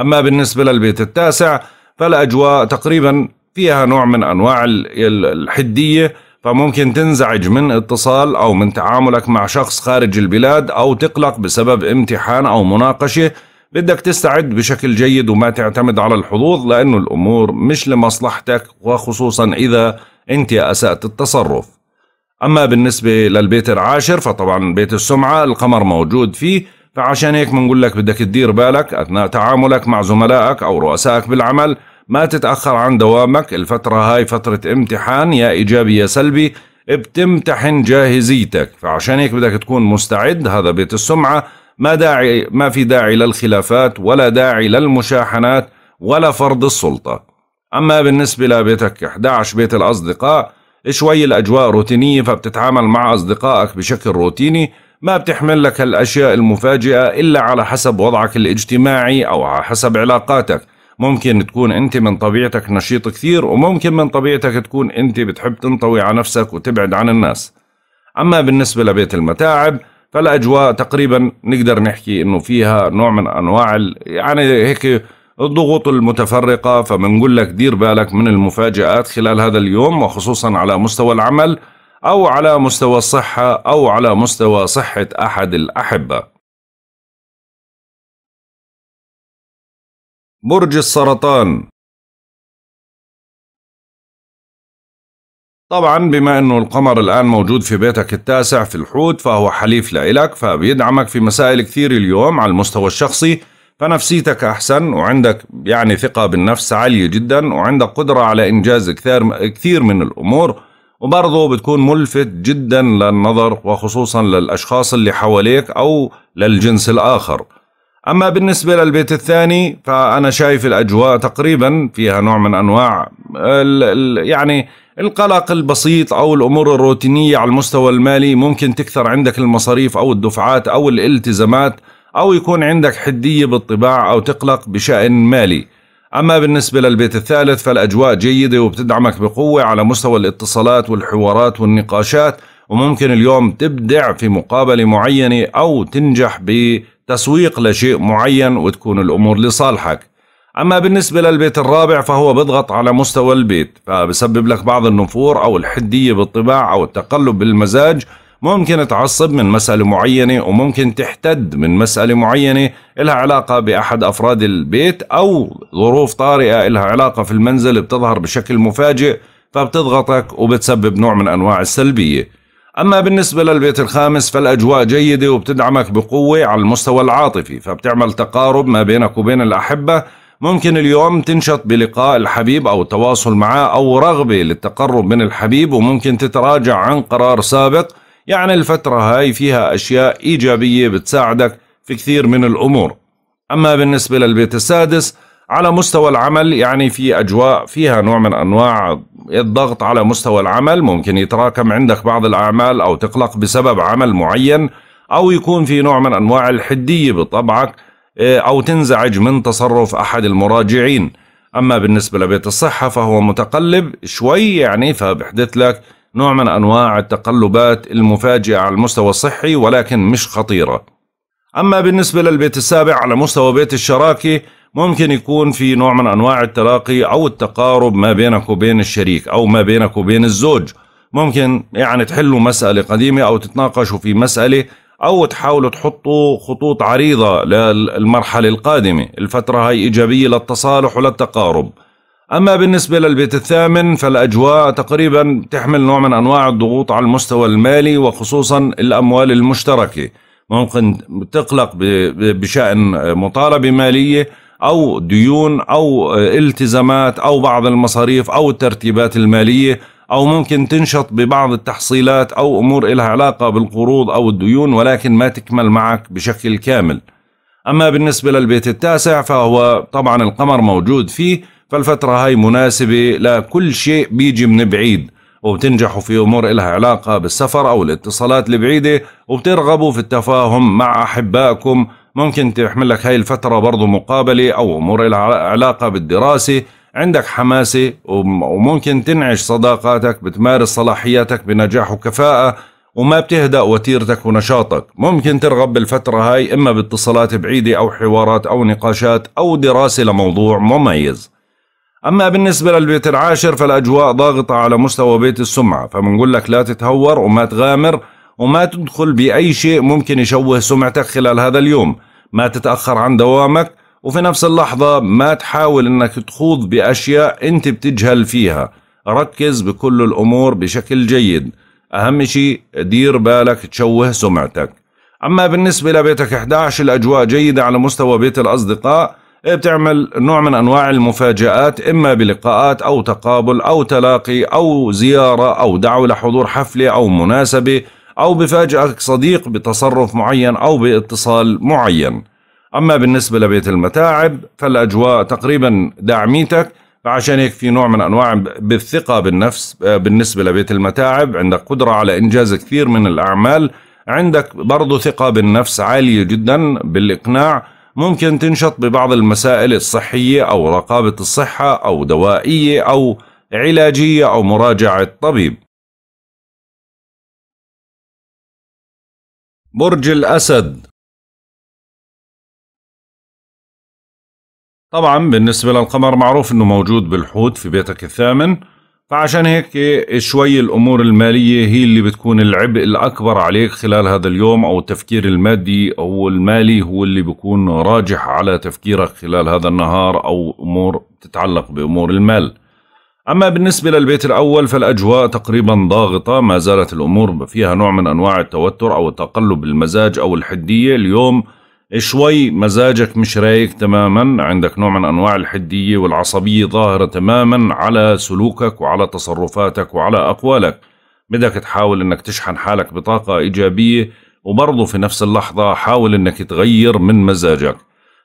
A: أما بالنسبة للبيت التاسع فالأجواء تقريبا فيها نوع من أنواع الحدية فممكن تنزعج من اتصال أو من تعاملك مع شخص خارج البلاد أو تقلق بسبب امتحان أو مناقشة بدك تستعد بشكل جيد وما تعتمد على الحظوظ لأنه الأمور مش لمصلحتك وخصوصا إذا أنت أسأت التصرف أما بالنسبة للبيت العاشر فطبعا بيت السمعة القمر موجود فيه فعشان هيك بنقول لك بدك تدير بالك أثناء تعاملك مع زملائك أو رؤسائك بالعمل ما تتأخر عن دوامك الفترة هاي فترة امتحان يا إيجابي يا سلبي بتمتحن جاهزيتك فعشان هيك بدك تكون مستعد هذا بيت السمعة ما داعي ما في داعي للخلافات ولا داعي للمشاحنات ولا فرض السلطة أما بالنسبة لبيتك 11 بيت الأصدقاء شوي الأجواء روتينية فبتتعامل مع أصدقائك بشكل روتيني ما بتحمل لك الأشياء المفاجئة إلا على حسب وضعك الاجتماعي أو على حسب علاقاتك ممكن تكون انت من طبيعتك نشيط كثير وممكن من طبيعتك تكون انت بتحب تنطوي على نفسك وتبعد عن الناس اما بالنسبة لبيت المتاعب فالاجواء تقريبا نقدر نحكي انه فيها نوع من انواع يعني هيك الضغوط المتفرقة فبنقول لك دير بالك من المفاجآت خلال هذا اليوم وخصوصا على مستوى العمل أو على مستوى الصحة أو على مستوى صحة أحد الأحبة
B: برج السرطان
A: طبعا بما انه القمر الان موجود في بيتك التاسع في الحوت فهو حليف لإلك فبيدعمك في مسائل كثير اليوم على المستوى الشخصي فنفسيتك احسن وعندك يعني ثقة بالنفس عالية جدا وعندك قدرة على انجاز كثير كثير من الامور وبرضه بتكون ملفت جدا للنظر وخصوصا للاشخاص اللي حواليك او للجنس الاخر أما بالنسبة للبيت الثاني فأنا شايف الأجواء تقريبا فيها نوع من أنواع الـ الـ يعني القلق البسيط أو الأمور الروتينية على المستوى المالي ممكن تكثر عندك المصاريف أو الدفعات أو الالتزامات أو يكون عندك حدية بالطباع أو تقلق بشأن مالي أما بالنسبة للبيت الثالث فالأجواء جيدة وبتدعمك بقوة على مستوى الاتصالات والحوارات والنقاشات وممكن اليوم تبدع في مقابلة معينة أو تنجح ب تسويق لشيء معين وتكون الأمور لصالحك أما بالنسبة للبيت الرابع فهو بضغط على مستوى البيت فبسبب لك بعض النفور أو الحدية بالطباع أو التقلب بالمزاج ممكن تعصب من مسألة معينة وممكن تحتد من مسألة معينة إلها علاقة بأحد أفراد البيت أو ظروف طارئة إلها علاقة في المنزل بتظهر بشكل مفاجئ فبتضغطك وبتسبب نوع من أنواع السلبية أما بالنسبة للبيت الخامس فالأجواء جيدة وبتدعمك بقوة على المستوى العاطفي فبتعمل تقارب ما بينك وبين الأحبة ممكن اليوم تنشط بلقاء الحبيب أو التواصل معه أو رغبة للتقرب من الحبيب وممكن تتراجع عن قرار سابق يعني الفترة هاي فيها أشياء إيجابية بتساعدك في كثير من الأمور أما بالنسبة للبيت السادس على مستوى العمل يعني في أجواء فيها نوع من أنواع الضغط على مستوى العمل ممكن يتراكم عندك بعض الأعمال أو تقلق بسبب عمل معين أو يكون في نوع من أنواع الحدية بطبعك آه، أو تنزعج من تصرف أحد المراجعين أما بالنسبة لبيت الصحة فهو متقلب شوي يعني فبحدث لك نوع من أنواع التقلبات المفاجئة على المستوى الصحي ولكن مش خطيرة أما بالنسبة للبيت السابع على مستوى بيت الشراكة ممكن يكون في نوع من أنواع التلاقي أو التقارب ما بينك وبين الشريك أو ما بينك وبين الزوج ممكن يعني تحلوا مسألة قديمة أو تتناقشوا في مسألة أو تحاولوا تحطوا خطوط عريضة للمرحلة القادمة الفترة هي إيجابية للتصالح وللتقارب أما بالنسبة للبيت الثامن فالأجواء تقريبا تحمل نوع من أنواع الضغوط على المستوى المالي وخصوصا الأموال المشتركة ممكن تقلق بشأن مطالبة مالية أو ديون أو آه، التزامات أو بعض المصاريف أو الترتيبات المالية أو ممكن تنشط ببعض التحصيلات أو أمور إلها علاقة بالقروض أو الديون ولكن ما تكمل معك بشكل كامل أما بالنسبة للبيت التاسع فهو طبعا القمر موجود فيه فالفترة هاي مناسبة لكل شيء بيجي من بعيد وبتنجحوا في أمور إلها علاقة بالسفر أو الاتصالات البعيدة وبترغبوا في التفاهم مع أحبائكم ممكن تحمل لك هاي الفترة برضو مقابلة أو أمور علاقة بالدراسة عندك حماسة وممكن تنعش صداقاتك بتمارس صلاحياتك بنجاح وكفاءة وما بتهدأ وتيرتك ونشاطك ممكن ترغب بالفترة هاي إما باتصالات بعيدة أو حوارات أو نقاشات أو دراسة لموضوع مميز أما بالنسبة للبيت العاشر فالأجواء ضاغطة على مستوى بيت السمعة فبنقول لك لا تتهور وما تغامر وما تدخل بأي شيء ممكن يشوه سمعتك خلال هذا اليوم ما تتأخر عن دوامك وفي نفس اللحظة ما تحاول انك تخوض باشياء انت بتجهل فيها ركز بكل الامور بشكل جيد اهم شيء دير بالك تشوه سمعتك اما بالنسبة لبيتك 11 الاجواء جيدة على مستوى بيت الاصدقاء بتعمل نوع من انواع المفاجآت اما بلقاءات او تقابل او تلاقي او زيارة او دعوة لحضور حفلة او مناسبة أو بفاجئك صديق بتصرف معين أو باتصال معين أما بالنسبة لبيت المتاعب فالأجواء تقريبا داعميتك فعشان هيك في نوع من أنواع بالثقة بالنفس آه، بالنسبة لبيت المتاعب عندك قدرة على إنجاز كثير من الأعمال عندك برضو ثقة بالنفس عالية جدا بالإقناع ممكن تنشط ببعض المسائل الصحية أو رقابة الصحة أو دوائية أو علاجية أو مراجعة طبيب
B: برج الأسد
A: طبعا بالنسبة للقمر معروف انه موجود بالحوت في بيتك الثامن فعشان هيك شوي الأمور المالية هي اللي بتكون العبء الأكبر عليك خلال هذا اليوم أو التفكير المادي أو المالي هو اللي بيكون راجح على تفكيرك خلال هذا النهار أو أمور تتعلق بأمور المال أما بالنسبة للبيت الأول فالأجواء تقريبا ضاغطة ما زالت الأمور فيها نوع من أنواع التوتر أو التقلب المزاج أو الحدية اليوم شوي مزاجك مش رايق تماما عندك نوع من أنواع الحدية والعصبية ظاهرة تماما على سلوكك وعلى تصرفاتك وعلى أقوالك بدك تحاول أنك تشحن حالك بطاقة إيجابية وبرضه في نفس اللحظة حاول أنك تغير من مزاجك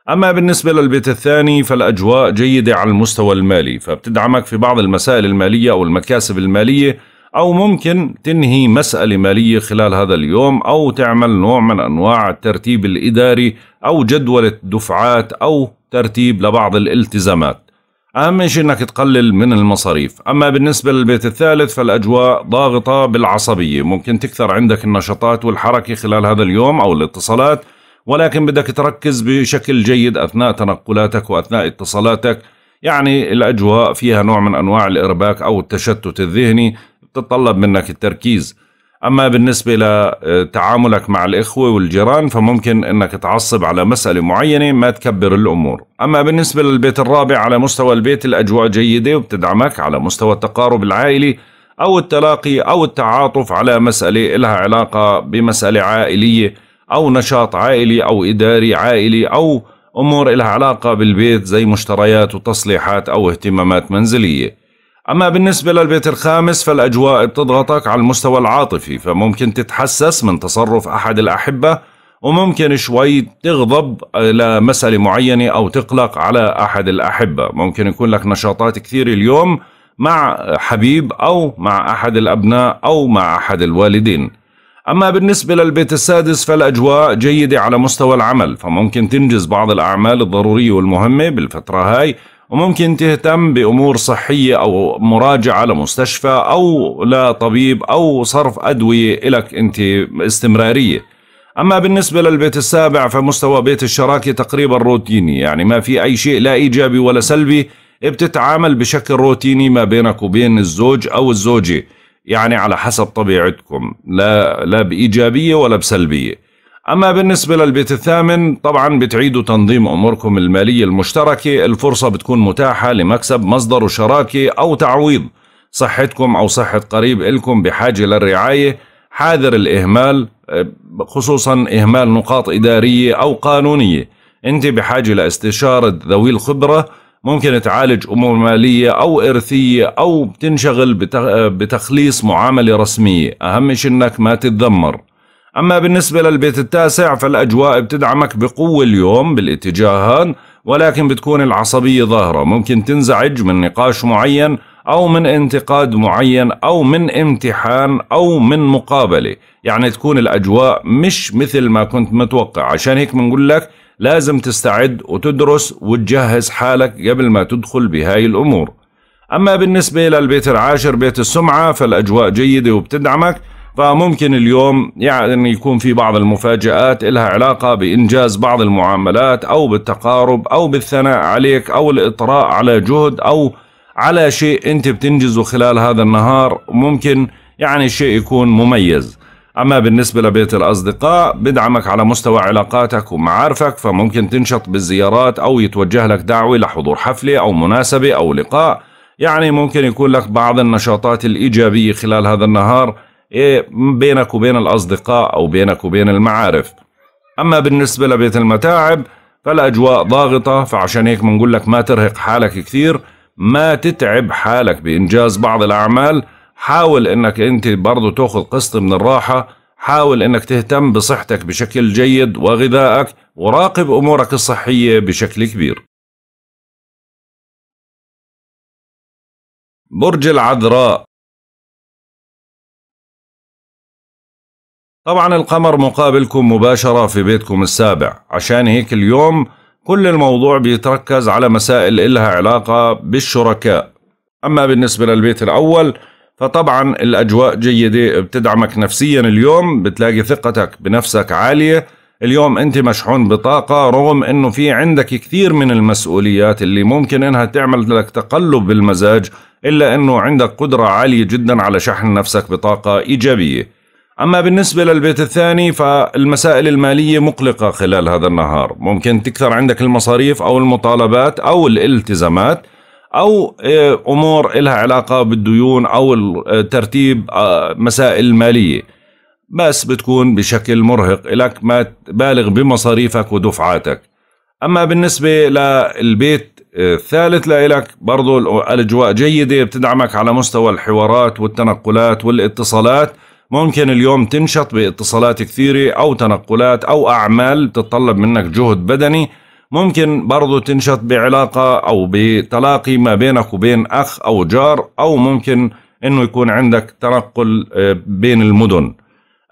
A: أما بالنسبة للبيت الثاني فالأجواء جيدة على المستوى المالي فبتدعمك في بعض المسائل المالية أو المكاسب المالية أو ممكن تنهي مسألة مالية خلال هذا اليوم أو تعمل نوع من أنواع الترتيب الإداري أو جدولة دفعات أو ترتيب لبعض الالتزامات أهم شيء أنك تقلل من المصاريف أما بالنسبة للبيت الثالث فالأجواء ضاغطة بالعصبية ممكن تكثر عندك النشاطات والحركة خلال هذا اليوم أو الاتصالات ولكن بدك تركز بشكل جيد أثناء تنقلاتك وأثناء اتصالاتك يعني الأجواء فيها نوع من أنواع الإرباك أو التشتت الذهني بتطلب منك التركيز أما بالنسبة لتعاملك مع الإخوة والجيران فممكن أنك تعصب على مسألة معينة ما تكبر الأمور أما بالنسبة للبيت الرابع على مستوى البيت الأجواء جيدة وبتدعمك على مستوى التقارب العائلي أو التلاقي أو التعاطف على مسألة لها علاقة بمسألة عائلية أو نشاط عائلي أو إداري عائلي أو أمور لها علاقة بالبيت زي مشتريات وتصليحات أو اهتمامات منزلية أما بالنسبة للبيت الخامس فالأجواء بتضغطك على المستوى العاطفي فممكن تتحسس من تصرف أحد الأحبة وممكن شوي تغضب لمسألة معينة أو تقلق على أحد الأحبة ممكن يكون لك نشاطات كثيرة اليوم مع حبيب أو مع أحد الأبناء أو مع أحد الوالدين أما بالنسبة للبيت السادس فالأجواء جيدة على مستوى العمل فممكن تنجز بعض الأعمال الضرورية والمهمة بالفترة هاي وممكن تهتم بأمور صحية أو مراجعة لمستشفى أو لطبيب أو صرف أدوية إلك أنت استمرارية أما بالنسبة للبيت السابع فمستوى بيت الشراكة تقريبا روتيني يعني ما في أي شيء لا إيجابي ولا سلبي بتتعامل بشكل روتيني ما بينك وبين الزوج أو الزوجة يعني على حسب طبيعتكم لا لا بايجابيه ولا بسلبيه اما بالنسبه للبيت الثامن طبعا بتعيدوا تنظيم اموركم الماليه المشتركه الفرصه بتكون متاحه لمكسب مصدر شراكه او تعويض صحتكم او صحه قريب لكم بحاجه للرعايه حاذر الاهمال آه، خصوصا اهمال نقاط اداريه او قانونيه انت بحاجه لاستشاره ذوي الخبره ممكن تعالج امور ماليه او ارثيه او بتنشغل بتخليص معامله رسميه اهم شيء انك ما تتذمر اما بالنسبه للبيت التاسع فالاجواء بتدعمك بقوه اليوم بالاتجاهان ولكن بتكون العصبيه ظاهره ممكن تنزعج من نقاش معين او من انتقاد معين او من امتحان او من مقابله يعني تكون الاجواء مش مثل ما كنت متوقع عشان هيك بنقول لك لازم تستعد وتدرس وتجهز حالك قبل ما تدخل بهاي الأمور أما بالنسبة للبيت العاشر بيت السمعة فالأجواء جيدة وبتدعمك فممكن اليوم يعني يكون في بعض المفاجآت إلها علاقة بإنجاز بعض المعاملات أو بالتقارب أو بالثناء عليك أو الإطراء على جهد أو على شيء أنت بتنجزه خلال هذا النهار ممكن يعني الشيء يكون مميز أما بالنسبة لبيت الأصدقاء بدعمك على مستوى علاقاتك ومعارفك فممكن تنشط بالزيارات أو يتوجه لك دعوة لحضور حفلة أو مناسبة أو لقاء يعني ممكن يكون لك بعض النشاطات الإيجابية خلال هذا النهار إيه، بينك وبين الأصدقاء أو بينك وبين المعارف أما بالنسبة لبيت المتاعب فالأجواء ضاغطة فعشان هيك بنقول لك ما ترهق حالك كثير ما تتعب حالك بإنجاز بعض الأعمال حاول انك انت برضه تاخذ قسط من الراحه حاول انك تهتم بصحتك بشكل جيد وغذائك وراقب امورك الصحيه
B: بشكل كبير برج العذراء
A: طبعا القمر مقابلكم مباشرة في بيتكم السابع عشان هيك اليوم كل الموضوع بيتركز على مسائل إلها علاقة بالشركاء أما بالنسبة للبيت الأول فطبعا الاجواء جيده بتدعمك نفسيا اليوم بتلاقي ثقتك بنفسك عاليه اليوم انت مشحون بطاقه رغم انه في عندك كثير من المسؤوليات اللي ممكن انها تعمل لك تقلب بالمزاج الا انه عندك قدره عاليه جدا على شحن نفسك بطاقه ايجابيه أما بالنسبة للبيت الثاني فالمسائل المالية مقلقة خلال هذا النهار ممكن تكثر عندك المصاريف أو المطالبات أو الالتزامات او آه، امور لها علاقه بالديون او آه، ترتيب آه، مسائل ماليه بس بتكون بشكل مرهق لك ما تبالغ بمصاريفك ودفعاتك اما بالنسبه للبيت الثالث لإلك برضو الأجواء جيدة بتدعمك على مستوى الحوارات والتنقلات والاتصالات ممكن اليوم تنشط باتصالات كثيرة أو تنقلات أو أعمال تتطلب منك جهد بدني ممكن برضو تنشط بعلاقة أو بتلاقي ما بينك وبين أخ أو جار أو ممكن أنه يكون عندك تنقل آه، بين المدن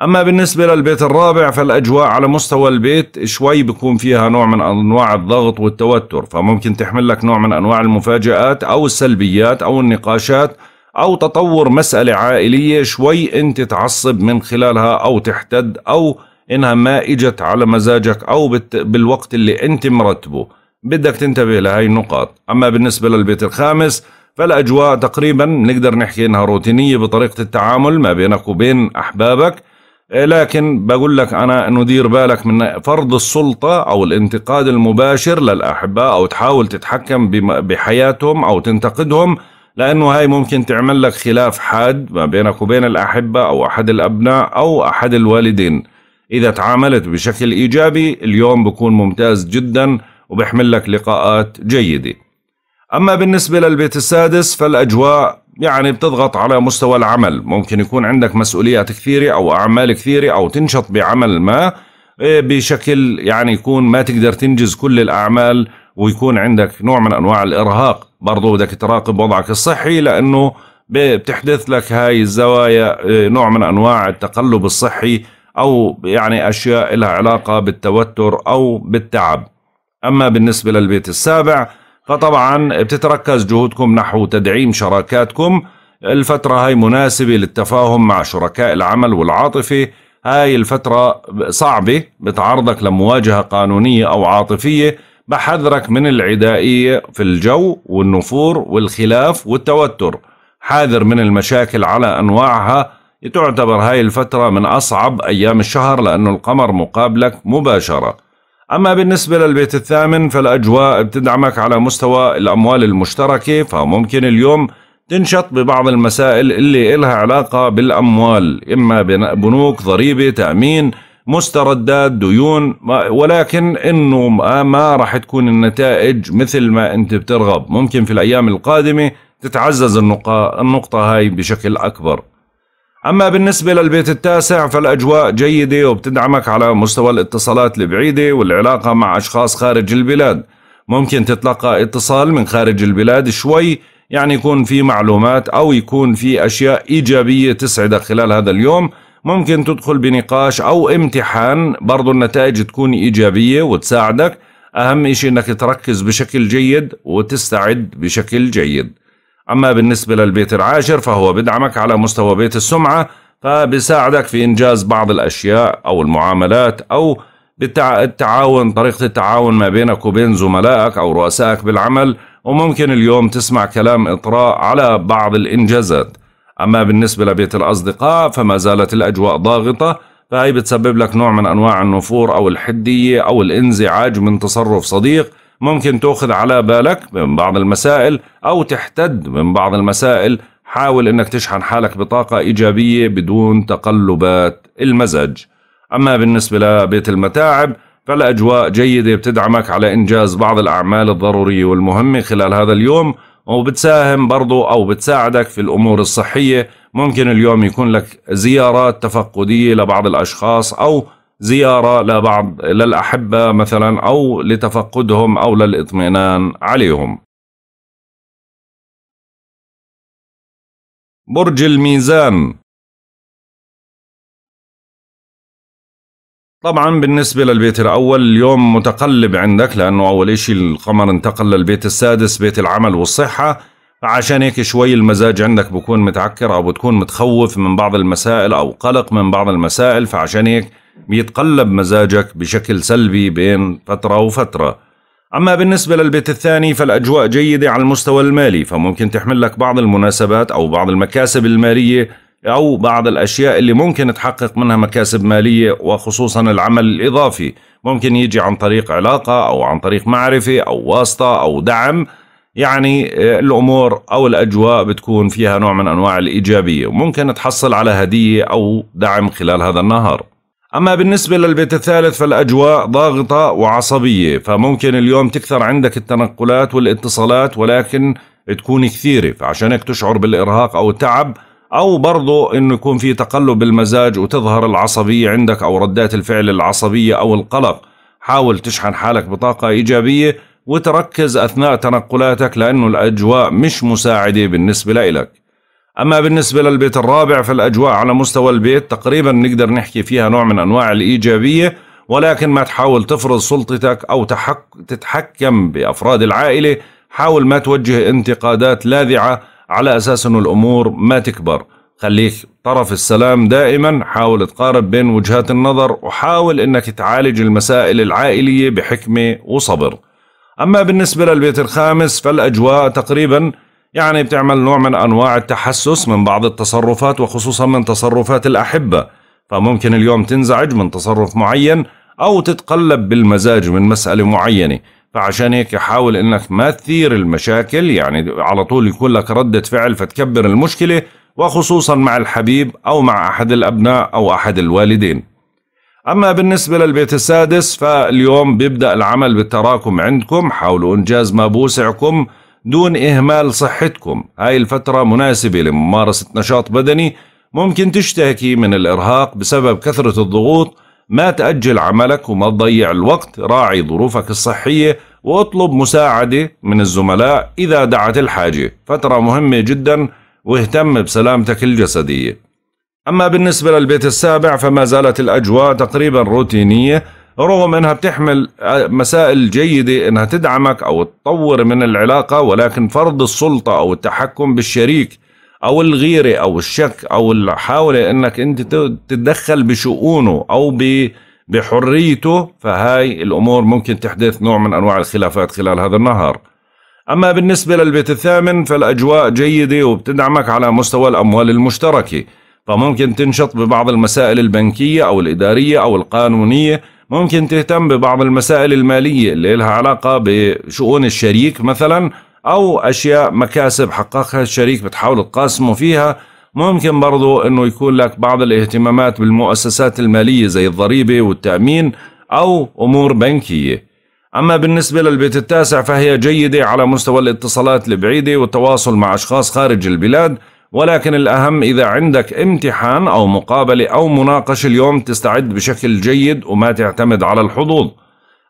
A: أما بالنسبة للبيت الرابع فالأجواء على مستوى البيت شوي بكون فيها نوع من أنواع الضغط والتوتر فممكن تحمل لك نوع من أنواع المفاجآت أو السلبيات أو النقاشات أو تطور مسألة عائلية شوي أنت تعصب من خلالها أو تحتد أو إنها ما إجت على مزاجك أو بالوقت اللي أنت مرتبه بدك تنتبه لهي النقاط أما بالنسبة للبيت الخامس فالأجواء تقريبا نقدر نحكي إنها روتينية بطريقة التعامل ما بينك وبين أحبابك لكن بقول لك أنا أنه دير بالك من فرض السلطة أو الانتقاد المباشر للأحباء أو تحاول تتحكم بحياتهم أو تنتقدهم لأنه هاي ممكن تعمل لك خلاف حاد ما بينك وبين الأحبة أو أحد الأبناء أو أحد الوالدين اذا تعاملت بشكل ايجابي اليوم بكون ممتاز جدا وبيحمل لك لقاءات جيده اما بالنسبه للبيت السادس فالاجواء يعني بتضغط على مستوى العمل ممكن يكون عندك مسؤوليات كثيره او اعمال كثيره او تنشط بعمل ما إيه، بشكل يعني يكون ما تقدر تنجز كل الاعمال ويكون عندك نوع من انواع الارهاق برضه بدك تراقب وضعك الصحي لانه بتحدث لك هاي الزوايا إيه، نوع من انواع التقلب الصحي أو يعني أشياء لها علاقة بالتوتر أو بالتعب أما بالنسبة للبيت السابع فطبعا بتتركز جهودكم نحو تدعيم شراكاتكم الفترة هاي مناسبة للتفاهم مع شركاء العمل والعاطفة هاي الفترة صعبة بتعرضك لمواجهة قانونية أو عاطفية بحذرك من العدائية في الجو والنفور والخلاف والتوتر حاذر من المشاكل على أنواعها تعتبر هاي الفترة من أصعب أيام الشهر لأنه القمر مقابلك مباشرة أما بالنسبة للبيت الثامن فالأجواء بتدعمك على مستوى الأموال المشتركة فممكن اليوم تنشط ببعض المسائل اللي إلها علاقة بالأموال إما بنوك ضريبة تأمين مستردات ديون ولكن انه ما راح تكون النتائج مثل ما انت بترغب ممكن في الايام القادمه تتعزز النقطه هاي بشكل اكبر أما بالنسبة للبيت التاسع فالأجواء جيدة وبتدعمك على مستوى الاتصالات البعيدة والعلاقة مع أشخاص خارج البلاد ممكن تتلقى اتصال من خارج البلاد شوي يعني يكون في معلومات أو يكون في أشياء إيجابية تسعدك خلال هذا اليوم ممكن تدخل بنقاش أو امتحان برضو النتائج تكون إيجابية وتساعدك أهم شيء أنك تركز بشكل جيد وتستعد بشكل جيد أما بالنسبة للبيت العاشر فهو بدعمك على مستوى بيت السمعة فبساعدك في إنجاز بعض الأشياء أو المعاملات أو بالتعاون طريقة التعاون ما بينك وبين زملائك أو رؤسائك بالعمل وممكن اليوم تسمع كلام إطراء على بعض الإنجازات أما بالنسبة لبيت الأصدقاء فما زالت الأجواء ضاغطة فهي بتسبب لك نوع من أنواع النفور أو الحدية أو الانزعاج من تصرف صديق ممكن تأخذ على بالك من بعض المسائل أو تحتد من بعض المسائل حاول أنك تشحن حالك بطاقة إيجابية بدون تقلبات المزاج أما بالنسبة لبيت المتاعب فالأجواء جيدة بتدعمك على إنجاز بعض الأعمال الضرورية والمهمة خلال هذا اليوم وبتساهم برضو أو بتساعدك في الأمور الصحية ممكن اليوم يكون لك زيارات تفقدية لبعض الأشخاص أو زيارة لبعض للأحبة مثلا أو لتفقدهم أو للإطمئنان عليهم
B: برج الميزان
A: طبعا بالنسبة للبيت الأول اليوم متقلب عندك لأنه أول شيء القمر انتقل للبيت السادس بيت العمل والصحة عشان هيك شوي المزاج عندك بكون متعكر أو بتكون متخوف من بعض المسائل أو قلق من بعض المسائل فعشان هيك بيتقلب مزاجك بشكل سلبي بين فترة وفترة أما بالنسبة للبيت الثاني فالأجواء جيدة على المستوى المالي فممكن تحمل لك بعض المناسبات أو بعض المكاسب المالية أو بعض الأشياء اللي ممكن تحقق منها مكاسب مالية وخصوصا العمل الإضافي ممكن يجي عن طريق علاقة أو عن طريق معرفة أو واسطة أو دعم يعني آه، الأمور أو الأجواء بتكون فيها نوع من أنواع الإيجابية وممكن تحصل على هدية أو دعم خلال هذا النهار أما بالنسبة للبيت الثالث فالأجواء ضاغطة وعصبية فممكن اليوم تكثر عندك التنقلات والاتصالات ولكن تكون كثيرة فعشان هيك تشعر بالإرهاق أو التعب أو برضو أنه يكون في تقلب بالمزاج وتظهر العصبية عندك أو ردات الفعل العصبية أو القلق حاول تشحن حالك بطاقة إيجابية وتركز أثناء تنقلاتك لأنه الأجواء مش مساعدة بالنسبة لإلك أما بالنسبة للبيت الرابع فالأجواء على مستوى البيت تقريبا نقدر نحكي فيها نوع من أنواع الإيجابية ولكن ما تحاول تفرض سلطتك أو تحك تتحكم بأفراد العائلة حاول ما توجه انتقادات لاذعة على أساس أن الأمور ما تكبر خليك طرف السلام دائما حاول تقارب بين وجهات النظر وحاول أنك تعالج المسائل العائلية بحكمة وصبر أما بالنسبة للبيت الخامس فالأجواء تقريبا يعني بتعمل نوع من أنواع التحسس من بعض التصرفات وخصوصا من تصرفات الأحبة فممكن اليوم تنزعج من تصرف معين أو تتقلب بالمزاج من مسألة معينة فعشان هيك حاول انك ما تثير المشاكل يعني على طول يكون لك ردة فعل فتكبر المشكلة وخصوصا مع الحبيب او مع احد الابناء او احد الوالدين اما بالنسبة للبيت السادس فاليوم بيبدأ العمل بالتراكم عندكم حاولوا انجاز ما بوسعكم دون إهمال صحتكم هاي الفترة مناسبة لممارسة نشاط بدني ممكن تشتكي من الإرهاق بسبب كثرة الضغوط ما تأجل عملك وما تضيع الوقت راعي ظروفك الصحية واطلب مساعدة من الزملاء إذا دعت الحاجة فترة مهمة جدا واهتم بسلامتك الجسدية أما بالنسبة للبيت السابع فما زالت الأجواء تقريبا روتينية رغم انها بتحمل مسائل جيدة انها تدعمك او تطور من العلاقة ولكن فرض السلطة او التحكم بالشريك او الغيرة او الشك او الحاولة انك انت تتدخل بشؤونه او بحريته فهاي الامور ممكن تحدث نوع من انواع الخلافات خلال هذا النهار أما بالنسبة للبيت الثامن فالأجواء جيدة وبتدعمك على مستوى الأموال المشتركة فممكن تنشط ببعض المسائل البنكية أو الإدارية أو القانونية ممكن تهتم ببعض المسائل المالية اللي لها علاقة بشؤون الشريك مثلا أو أشياء مكاسب حققها الشريك بتحاول تقاسمه فيها ممكن برضو أنه يكون لك بعض الاهتمامات بالمؤسسات المالية زي الضريبة والتأمين أو أمور بنكية أما بالنسبة للبيت التاسع فهي جيدة على مستوى الاتصالات البعيدة والتواصل مع أشخاص خارج البلاد ولكن الأهم إذا عندك امتحان أو مقابلة أو مناقشة اليوم تستعد بشكل جيد وما تعتمد على الحظوظ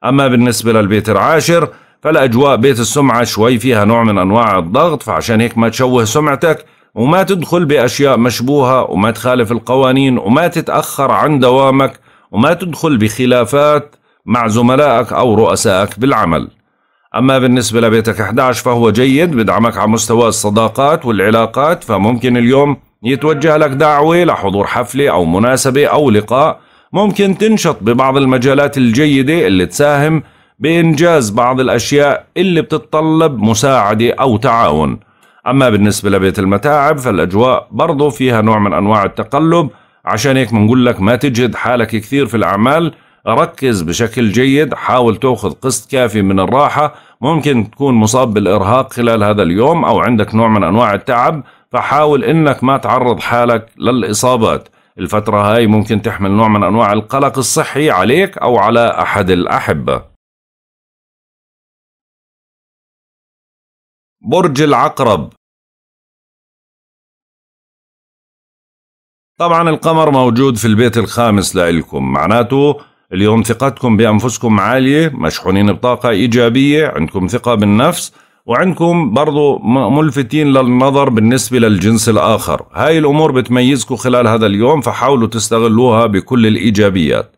A: أما بالنسبة للبيت العاشر فالأجواء بيت السمعة شوي فيها نوع من أنواع الضغط فعشان هيك ما تشوه سمعتك وما تدخل بأشياء مشبوهة وما تخالف القوانين وما تتأخر عن دوامك وما تدخل بخلافات مع زملائك أو رؤسائك بالعمل أما بالنسبة لبيتك 11 فهو جيد بدعمك على مستوى الصداقات والعلاقات فممكن اليوم يتوجه لك دعوة لحضور حفلة أو مناسبة أو لقاء ممكن تنشط ببعض المجالات الجيدة اللي تساهم بإنجاز بعض الأشياء اللي بتتطلب مساعدة أو تعاون أما بالنسبة لبيت المتاعب فالأجواء برضو فيها نوع من أنواع التقلب عشان هيك بنقول لك ما تجهد حالك كثير في الأعمال ركز بشكل جيد حاول تأخذ قسط كافي من الراحة ممكن تكون مصاب بالإرهاق خلال هذا اليوم أو عندك نوع من أنواع التعب فحاول إنك ما تعرض حالك للإصابات الفترة هاي ممكن تحمل نوع من أنواع القلق الصحي عليك أو على أحد الأحبة
B: برج العقرب
A: طبعا القمر موجود في البيت الخامس لإلكم معناته اليوم ثقتكم بأنفسكم عالية مشحونين بطاقة إيجابية عندكم ثقة بالنفس وعندكم برضو ملفتين للنظر بالنسبة للجنس الآخر هاي الأمور بتميزكم خلال هذا اليوم فحاولوا تستغلوها بكل الإيجابيات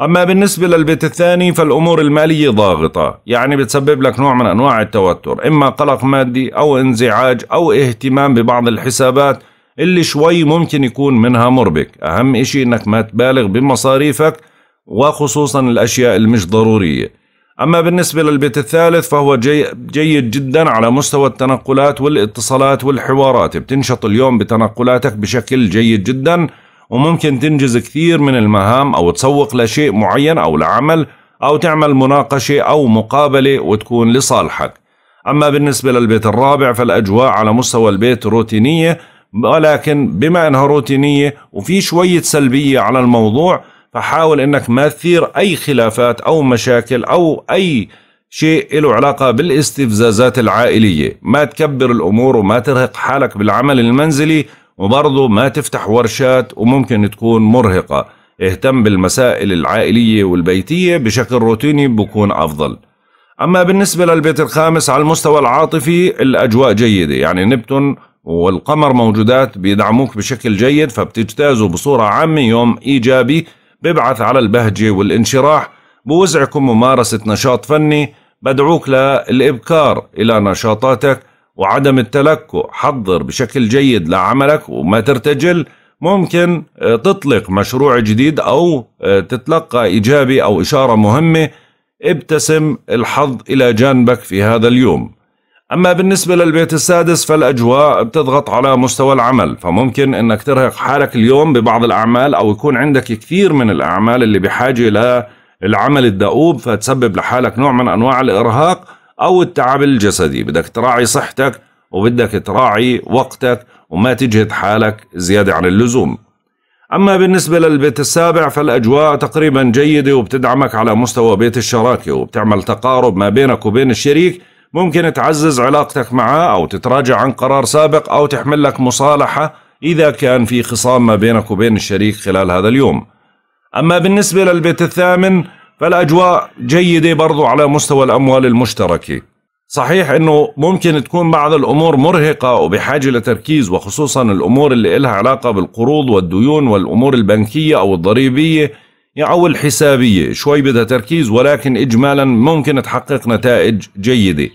A: أما بالنسبة للبيت الثاني فالأمور المالية ضاغطة يعني بتسبب لك نوع من أنواع التوتر إما قلق مادي أو انزعاج أو اهتمام ببعض الحسابات اللي شوي ممكن يكون منها مربك أهم إشي أنك ما تبالغ بمصاريفك وخصوصا الأشياء المش ضرورية أما بالنسبة للبيت الثالث فهو جي جيد جدا على مستوى التنقلات والاتصالات والحوارات بتنشط اليوم بتنقلاتك بشكل جيد جدا وممكن تنجز كثير من المهام أو تسوق لشيء معين أو لعمل أو تعمل مناقشة أو مقابلة وتكون لصالحك أما بالنسبة للبيت الرابع فالأجواء على مستوى البيت روتينية ولكن بما أنها روتينية وفي شوية سلبية على الموضوع فحاول انك ما تثير اي خلافات او مشاكل او اي شيء له علاقة بالاستفزازات العائلية ما تكبر الأمور وما ترهق حالك بالعمل المنزلي وبرضه ما تفتح ورشات وممكن تكون مرهقة اهتم بالمسائل العائلية والبيتية بشكل روتيني بكون أفضل أما بالنسبة للبيت الخامس على المستوى العاطفي الأجواء جيدة يعني نبتون والقمر موجودات بيدعموك بشكل جيد فبتجتازوا بصورة عامة يوم إيجابي ببعث على البهجة والانشراح بوزعكم ممارسة نشاط فني بدعوك للإبكار إلى نشاطاتك وعدم التلكؤ حضر بشكل جيد لعملك وما ترتجل ممكن آه، تطلق مشروع جديد أو آه، تتلقى إيجابي أو إشارة مهمة ابتسم الحظ إلى جانبك في هذا اليوم أما بالنسبة للبيت السادس فالأجواء بتضغط على مستوى العمل فممكن أنك ترهق حالك اليوم ببعض الأعمال أو يكون عندك كثير من الأعمال اللي بحاجة للعمل الدؤوب فتسبب لحالك نوع من أنواع الإرهاق أو التعب الجسدي بدك تراعي صحتك وبدك تراعي وقتك وما تجهد حالك زيادة عن اللزوم أما بالنسبة للبيت السابع فالأجواء تقريبا جيدة وبتدعمك على مستوى بيت الشراكة وبتعمل تقارب ما بينك وبين الشريك ممكن تعزز علاقتك معاه أو تتراجع عن قرار سابق أو تحمل لك مصالحة إذا كان في خصام ما بينك وبين الشريك خلال هذا اليوم أما بالنسبة للبيت الثامن فالأجواء جيدة برضو على مستوى الأموال المشتركة صحيح أنه ممكن تكون بعض الأمور مرهقة وبحاجة لتركيز وخصوصا الأمور اللي إلها علاقة بالقروض والديون والأمور البنكية أو الضريبية أو الحسابية شوي بدها تركيز ولكن إجمالا ممكن تحقق نتائج جيدة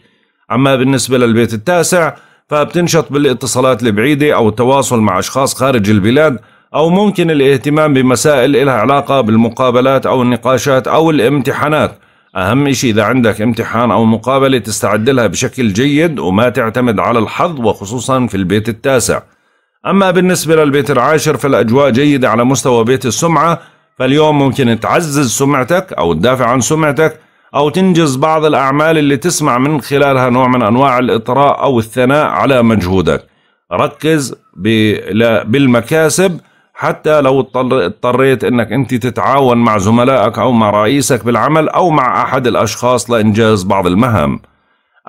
A: أما بالنسبة للبيت التاسع فبتنشط بالاتصالات البعيدة أو التواصل مع أشخاص خارج البلاد أو ممكن الاهتمام بمسائل لها علاقة بالمقابلات أو النقاشات أو الامتحانات أهم شيء إذا عندك امتحان أو مقابلة تستعد لها بشكل جيد وما تعتمد على الحظ وخصوصا في البيت التاسع أما بالنسبة للبيت العاشر فالأجواء جيدة على مستوى بيت السمعة فاليوم ممكن تعزز سمعتك أو تدافع عن سمعتك أو تنجز بعض الأعمال اللي تسمع من خلالها نوع من أنواع الإطراء أو الثناء على مجهودك ركز بالمكاسب حتى لو اضطريت انك انت تتعاون مع زملائك او مع رئيسك بالعمل او مع احد الاشخاص لانجاز بعض المهام.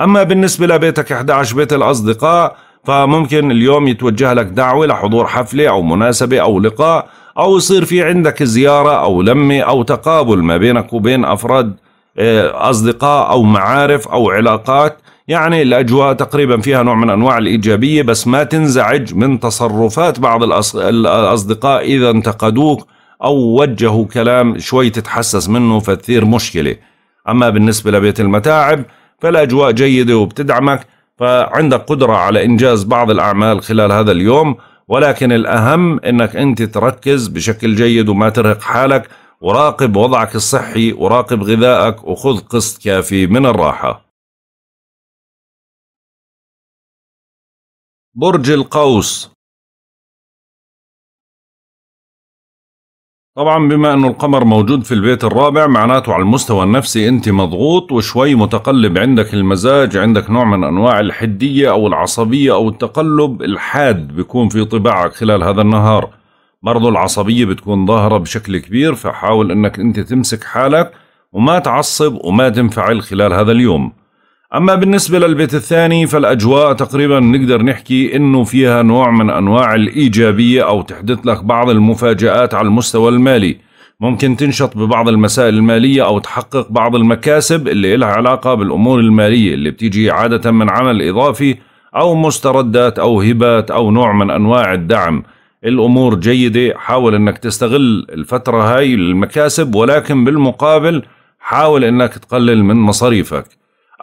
A: اما بالنسبه لبيتك 11 بيت الاصدقاء فممكن اليوم يتوجه لك دعوه لحضور حفله او مناسبه او لقاء او يصير في عندك زياره او لمه او تقابل ما بينك وبين افراد آه، اصدقاء او معارف او علاقات يعني الاجواء تقريبا فيها نوع من انواع الايجابيه بس ما تنزعج من تصرفات بعض الاصدقاء اذا انتقدوك او وجهوا كلام شوي تتحسس منه فتثير مشكله اما بالنسبه لبيت المتاعب فالاجواء جيده وبتدعمك فعندك قدره على انجاز بعض الاعمال خلال هذا اليوم ولكن الأهم أنك أنت تركز بشكل جيد وما ترهق حالك وراقب وضعك الصحي وراقب غذائك وخذ قسط كافي من الراحة
B: برج القوس طبعا بما انه القمر
A: موجود في البيت الرابع معناته على المستوى النفسي انت مضغوط وشوي متقلب عندك المزاج عندك نوع من انواع الحدية او العصبية او التقلب الحاد بيكون في طباعك خلال هذا النهار برضو العصبية بتكون ظاهرة بشكل كبير فحاول انك انت تمسك حالك وما تعصب وما تنفعل خلال هذا اليوم أما بالنسبة للبيت الثاني فالأجواء تقريبا نقدر نحكي إنه فيها نوع من أنواع الإيجابية أو تحدث لك بعض المفاجآت على المستوى المالي ممكن تنشط ببعض المسائل المالية أو تحقق بعض المكاسب اللي لها علاقة بالأمور المالية اللي بتيجي عادة من عمل إضافي أو مستردات أو هبات أو نوع من أنواع الدعم الأمور جيدة حاول أنك تستغل الفترة هاي للمكاسب ولكن بالمقابل حاول أنك تقلل من مصاريفك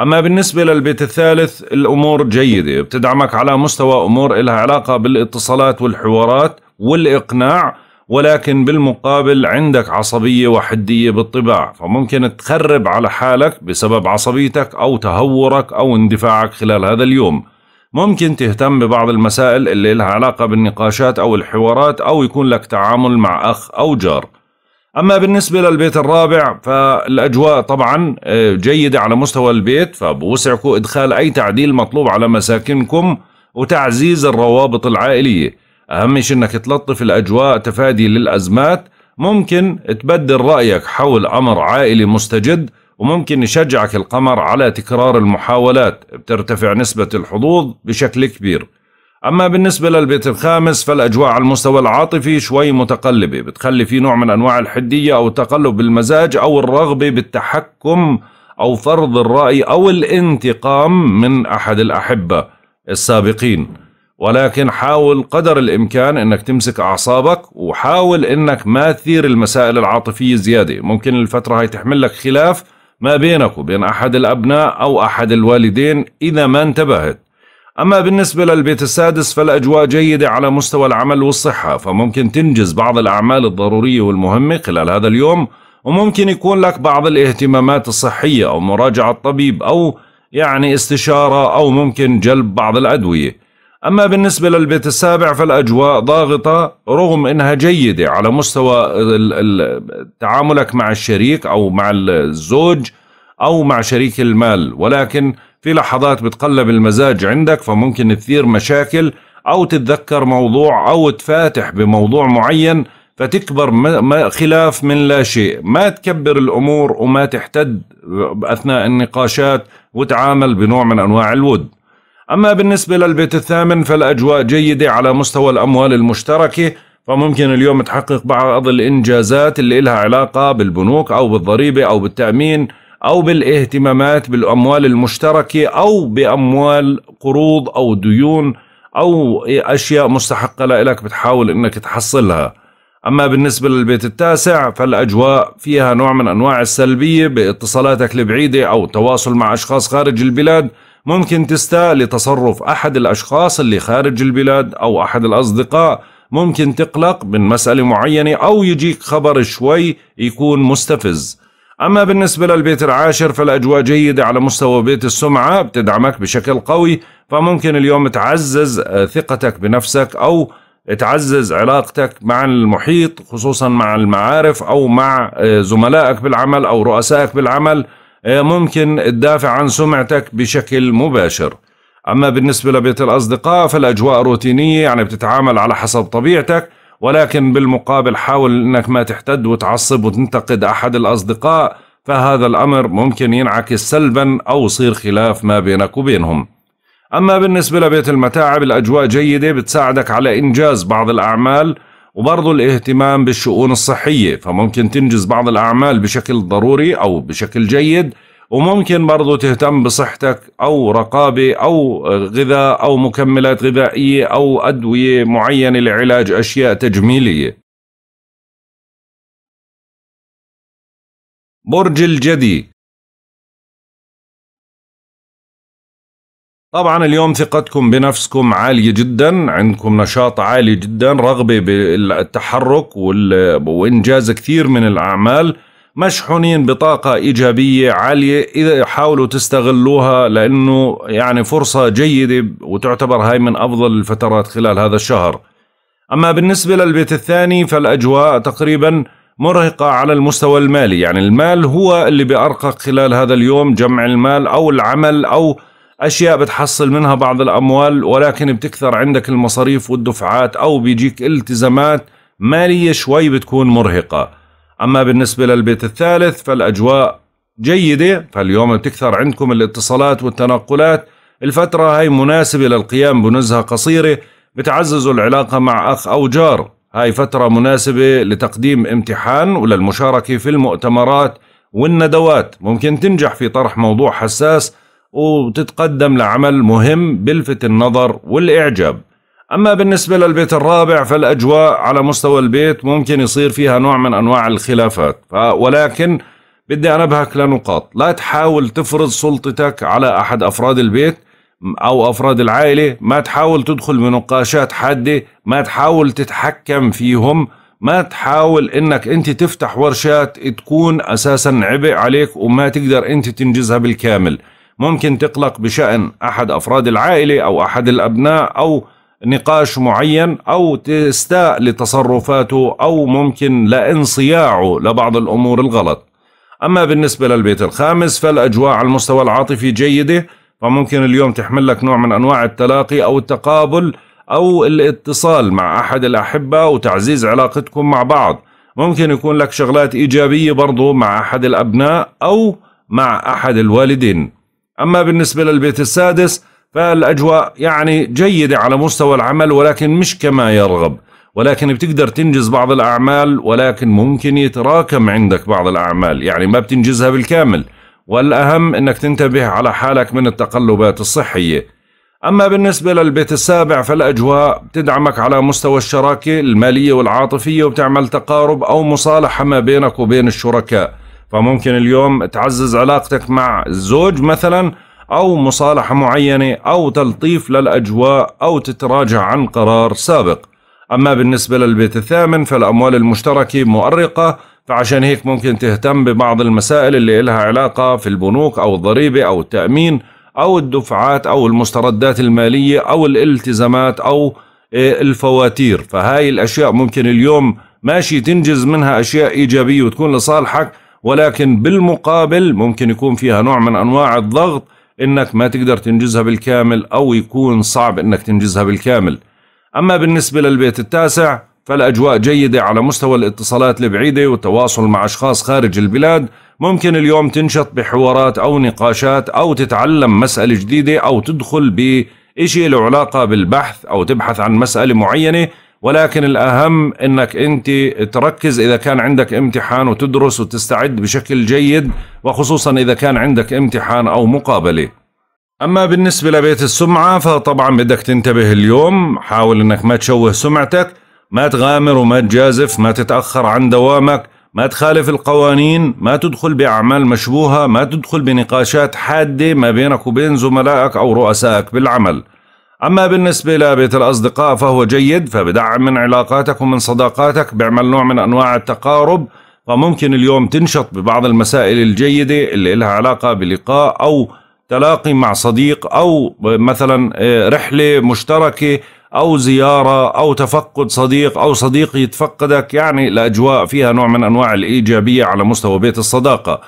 A: أما بالنسبة للبيت الثالث الأمور جيدة بتدعمك على مستوى أمور إلها علاقة بالاتصالات والحوارات والإقناع ولكن بالمقابل عندك عصبية وحدية بالطباع فممكن تخرب على حالك بسبب عصبيتك أو تهورك أو اندفاعك خلال هذا اليوم ممكن تهتم ببعض المسائل اللي لها علاقة بالنقاشات أو الحوارات أو يكون لك تعامل مع أخ أو جار أما بالنسبة للبيت الرابع فالأجواء طبعا آه، جيدة على مستوى البيت فبوسعكم إدخال أي تعديل مطلوب على مساكنكم وتعزيز الروابط العائلية أهم شيء أنك تلطف الأجواء تفادي للأزمات ممكن تبدل رأيك حول أمر عائلي مستجد وممكن يشجعك القمر على تكرار المحاولات بترتفع نسبة الحظوظ بشكل كبير أما بالنسبة للبيت الخامس فالأجواء على المستوى العاطفي شوي متقلبة بتخلي في نوع من أنواع الحدية أو التقلب بالمزاج أو الرغبة بالتحكم أو فرض الرأي أو الانتقام من أحد الأحبة السابقين ولكن حاول قدر الإمكان أنك تمسك أعصابك وحاول أنك ما تثير المسائل العاطفية زيادة ممكن الفترة هاي تحمل لك خلاف ما بينك وبين أحد الأبناء أو أحد الوالدين إذا ما انتبهت أما بالنسبة للبيت السادس فالأجواء جيدة على مستوى العمل والصحة فممكن تنجز بعض الأعمال الضرورية والمهمة خلال هذا اليوم وممكن يكون لك بعض الاهتمامات الصحية أو مراجعة طبيب أو يعني استشارة أو ممكن جلب بعض الأدوية أما بالنسبة للبيت السابع فالأجواء ضاغطة رغم أنها جيدة على مستوى تعاملك مع الشريك أو مع الزوج أو مع شريك المال ولكن في لحظات بتقلب المزاج عندك فممكن تثير مشاكل أو تتذكر موضوع أو تفاتح بموضوع معين فتكبر خلاف من لا شيء ما تكبر الأمور وما تحتد أثناء النقاشات وتعامل بنوع من أنواع الود أما بالنسبة للبيت الثامن فالأجواء جيدة على مستوى الأموال المشتركة فممكن اليوم تحقق بعض الإنجازات اللي إلها علاقة بالبنوك أو بالضريبة أو بالتأمين أو بالاهتمامات بالأموال المشتركة أو بأموال قروض أو ديون أو أشياء مستحقة لك بتحاول أنك تحصلها أما بالنسبة للبيت التاسع فالأجواء فيها نوع من أنواع السلبية باتصالاتك البعيدة أو التواصل مع أشخاص خارج البلاد ممكن تستاء لتصرف أحد الأشخاص اللي خارج البلاد أو أحد الأصدقاء ممكن تقلق من مسألة معينة أو يجيك خبر شوي يكون مستفز أما بالنسبة للبيت العاشر فالأجواء جيدة على مستوى بيت السمعة بتدعمك بشكل قوي فممكن اليوم تعزز آه، ثقتك بنفسك أو تعزز علاقتك مع المحيط خصوصا مع المعارف أو مع آه، زملائك بالعمل أو رؤسائك بالعمل آه، ممكن تدافع عن سمعتك بشكل مباشر أما بالنسبة لبيت الأصدقاء فالأجواء روتينية يعني بتتعامل على حسب طبيعتك ولكن بالمقابل حاول انك ما تحتد وتعصب وتنتقد احد الاصدقاء فهذا الامر ممكن ينعكس سلبا او يصير خلاف ما بينك وبينهم. اما بالنسبه لبيت المتاعب الاجواء جيده بتساعدك على انجاز بعض الاعمال وبرضه الاهتمام بالشؤون الصحيه فممكن تنجز بعض الاعمال بشكل ضروري او بشكل جيد وممكن برضو تهتم بصحتك أو رقابة أو غذاء أو مكملات غذائية أو أدوية معينة لعلاج أشياء تجميلية
B: برج الجدي
A: طبعا اليوم ثقتكم بنفسكم عالية جدا عندكم نشاط عالي جدا رغبة بالتحرك وإنجاز كثير من الأعمال مشحونين بطاقة إيجابية عالية إذا حاولوا تستغلوها لأنه يعني فرصة جيدة وتعتبر هاي من أفضل الفترات خلال هذا الشهر أما بالنسبة للبيت الثاني فالأجواء تقريبا مرهقة على المستوى المالي يعني المال هو اللي بأرقق خلال هذا اليوم جمع المال أو العمل أو أشياء بتحصل منها بعض الأموال ولكن بتكثر عندك المصاريف والدفعات أو بيجيك التزامات مالية شوي بتكون مرهقة أما بالنسبة للبيت الثالث فالأجواء جيدة فاليوم بتكثر عندكم الاتصالات والتنقلات الفترة هاي مناسبة للقيام بنزهة قصيرة بتعززوا العلاقة مع أخ أو جار هاي فترة مناسبة لتقديم امتحان وللمشاركة في المؤتمرات والندوات ممكن تنجح في طرح موضوع حساس وتتقدم لعمل مهم بلفت النظر والإعجاب أما بالنسبة للبيت الرابع فالأجواء على مستوى البيت ممكن يصير فيها نوع من أنواع الخلافات ولكن بدي أنبهك لنقاط لا تحاول تفرض سلطتك على أحد أفراد البيت أو أفراد العائلة ما تحاول تدخل بنقاشات حادة ما تحاول تتحكم فيهم ما تحاول انك انت تفتح ورشات تكون اساسا عبء عليك وما تقدر انت تنجزها بالكامل ممكن تقلق بشأن احد افراد العائلة او احد الابناء او نقاش معين أو تستاء لتصرفاته أو ممكن لانصياعه لبعض الأمور الغلط أما بالنسبة للبيت الخامس فالأجواء على المستوى العاطفي جيدة فممكن اليوم تحمل لك نوع من أنواع التلاقي أو التقابل أو الاتصال مع أحد الأحبة وتعزيز علاقتكم مع بعض ممكن يكون لك شغلات إيجابية برضو مع أحد الأبناء أو مع أحد الوالدين أما بالنسبة للبيت السادس فالاجواء يعني جيده على مستوى العمل ولكن مش كما يرغب ولكن بتقدر تنجز بعض الاعمال ولكن ممكن يتراكم عندك بعض الاعمال يعني ما بتنجزها بالكامل والاهم انك تنتبه على حالك من التقلبات الصحيه اما بالنسبه للبيت السابع فالاجواء بتدعمك على مستوى الشراكه الماليه والعاطفيه وبتعمل تقارب او مصالحه ما بينك وبين الشركاء فممكن اليوم تعزز علاقتك مع الزوج مثلا أو مصالحة معينة أو تلطيف للأجواء أو تتراجع عن قرار سابق أما بالنسبة للبيت الثامن فالأموال المشتركة مؤرقة فعشان هيك ممكن تهتم ببعض المسائل اللي إلها علاقة في البنوك أو الضريبة أو التأمين أو الدفعات أو المستردات المالية أو الالتزامات أو إيه، الفواتير فهاي الأشياء ممكن اليوم ماشي تنجز منها أشياء إيجابية وتكون لصالحك ولكن بالمقابل ممكن يكون فيها نوع من أنواع الضغط انك ما تقدر تنجزها بالكامل او يكون صعب انك تنجزها بالكامل اما بالنسبة للبيت التاسع فالاجواء جيدة على مستوى الاتصالات البعيدة والتواصل مع اشخاص خارج البلاد ممكن اليوم تنشط بحوارات او نقاشات او تتعلم مسألة جديدة او تدخل بشيء له علاقة بالبحث او تبحث عن مسألة معينة ولكن الأهم أنك أنت تركز إذا كان عندك امتحان وتدرس وتستعد بشكل جيد وخصوصا إذا كان عندك امتحان أو مقابلة أما بالنسبة لبيت السمعة فطبعا بدك تنتبه اليوم حاول أنك ما تشوه سمعتك ما تغامر وما تجازف ما تتأخر عن دوامك ما تخالف القوانين ما تدخل بأعمال مشبوهة ما تدخل بنقاشات حادة ما بينك وبين زملائك أو رؤسائك بالعمل أما بالنسبة لبيت الأصدقاء فهو جيد فبدعم من علاقاتك ومن صداقاتك بيعمل نوع من أنواع التقارب فممكن اليوم تنشط ببعض المسائل الجيدة اللي لها علاقة بلقاء أو تلاقي مع صديق أو مثلا آه، رحلة مشتركة أو زيارة أو تفقد صديق أو صديق يتفقدك يعني الأجواء فيها نوع من أنواع الإيجابية على مستوى بيت الصداقة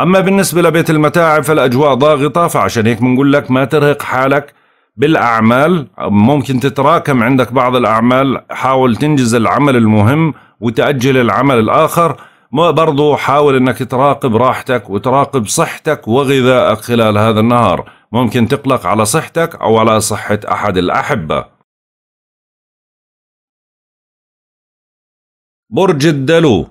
A: أما بالنسبة لبيت المتاعب فالأجواء ضاغطة فعشان هيك بنقول لك ما ترهق حالك بالاعمال ممكن تتراكم عندك بعض الاعمال حاول تنجز العمل المهم وتاجل العمل الاخر برضو حاول انك تراقب راحتك وتراقب صحتك وغذائك خلال هذا النهار ممكن تقلق على صحتك او على صحه احد الاحبه
B: برج الدلو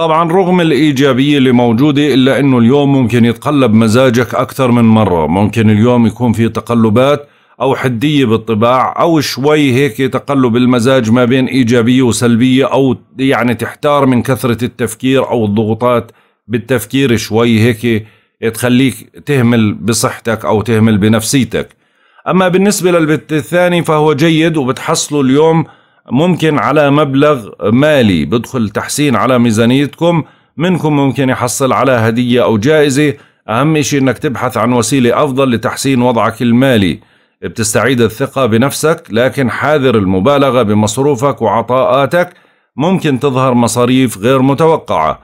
A: طبعا رغم الإيجابية اللي موجودة إلا أنه اليوم ممكن يتقلب مزاجك أكثر من مرة ممكن اليوم يكون في تقلبات أو حدية بالطباع أو شوي هيك تقلب المزاج ما بين إيجابية وسلبية أو يعني تحتار من كثرة التفكير أو الضغوطات بالتفكير شوي هيك تخليك تهمل بصحتك أو تهمل بنفسيتك أما بالنسبة للبت الثاني فهو جيد وبتحصله اليوم ممكن على مبلغ مالي بدخل تحسين على ميزانيتكم منكم ممكن يحصل على هدية أو جائزة أهم شيء أنك تبحث عن وسيلة أفضل لتحسين وضعك المالي بتستعيد الثقة بنفسك لكن حاذر المبالغة بمصروفك وعطاءاتك ممكن تظهر مصاريف غير متوقعة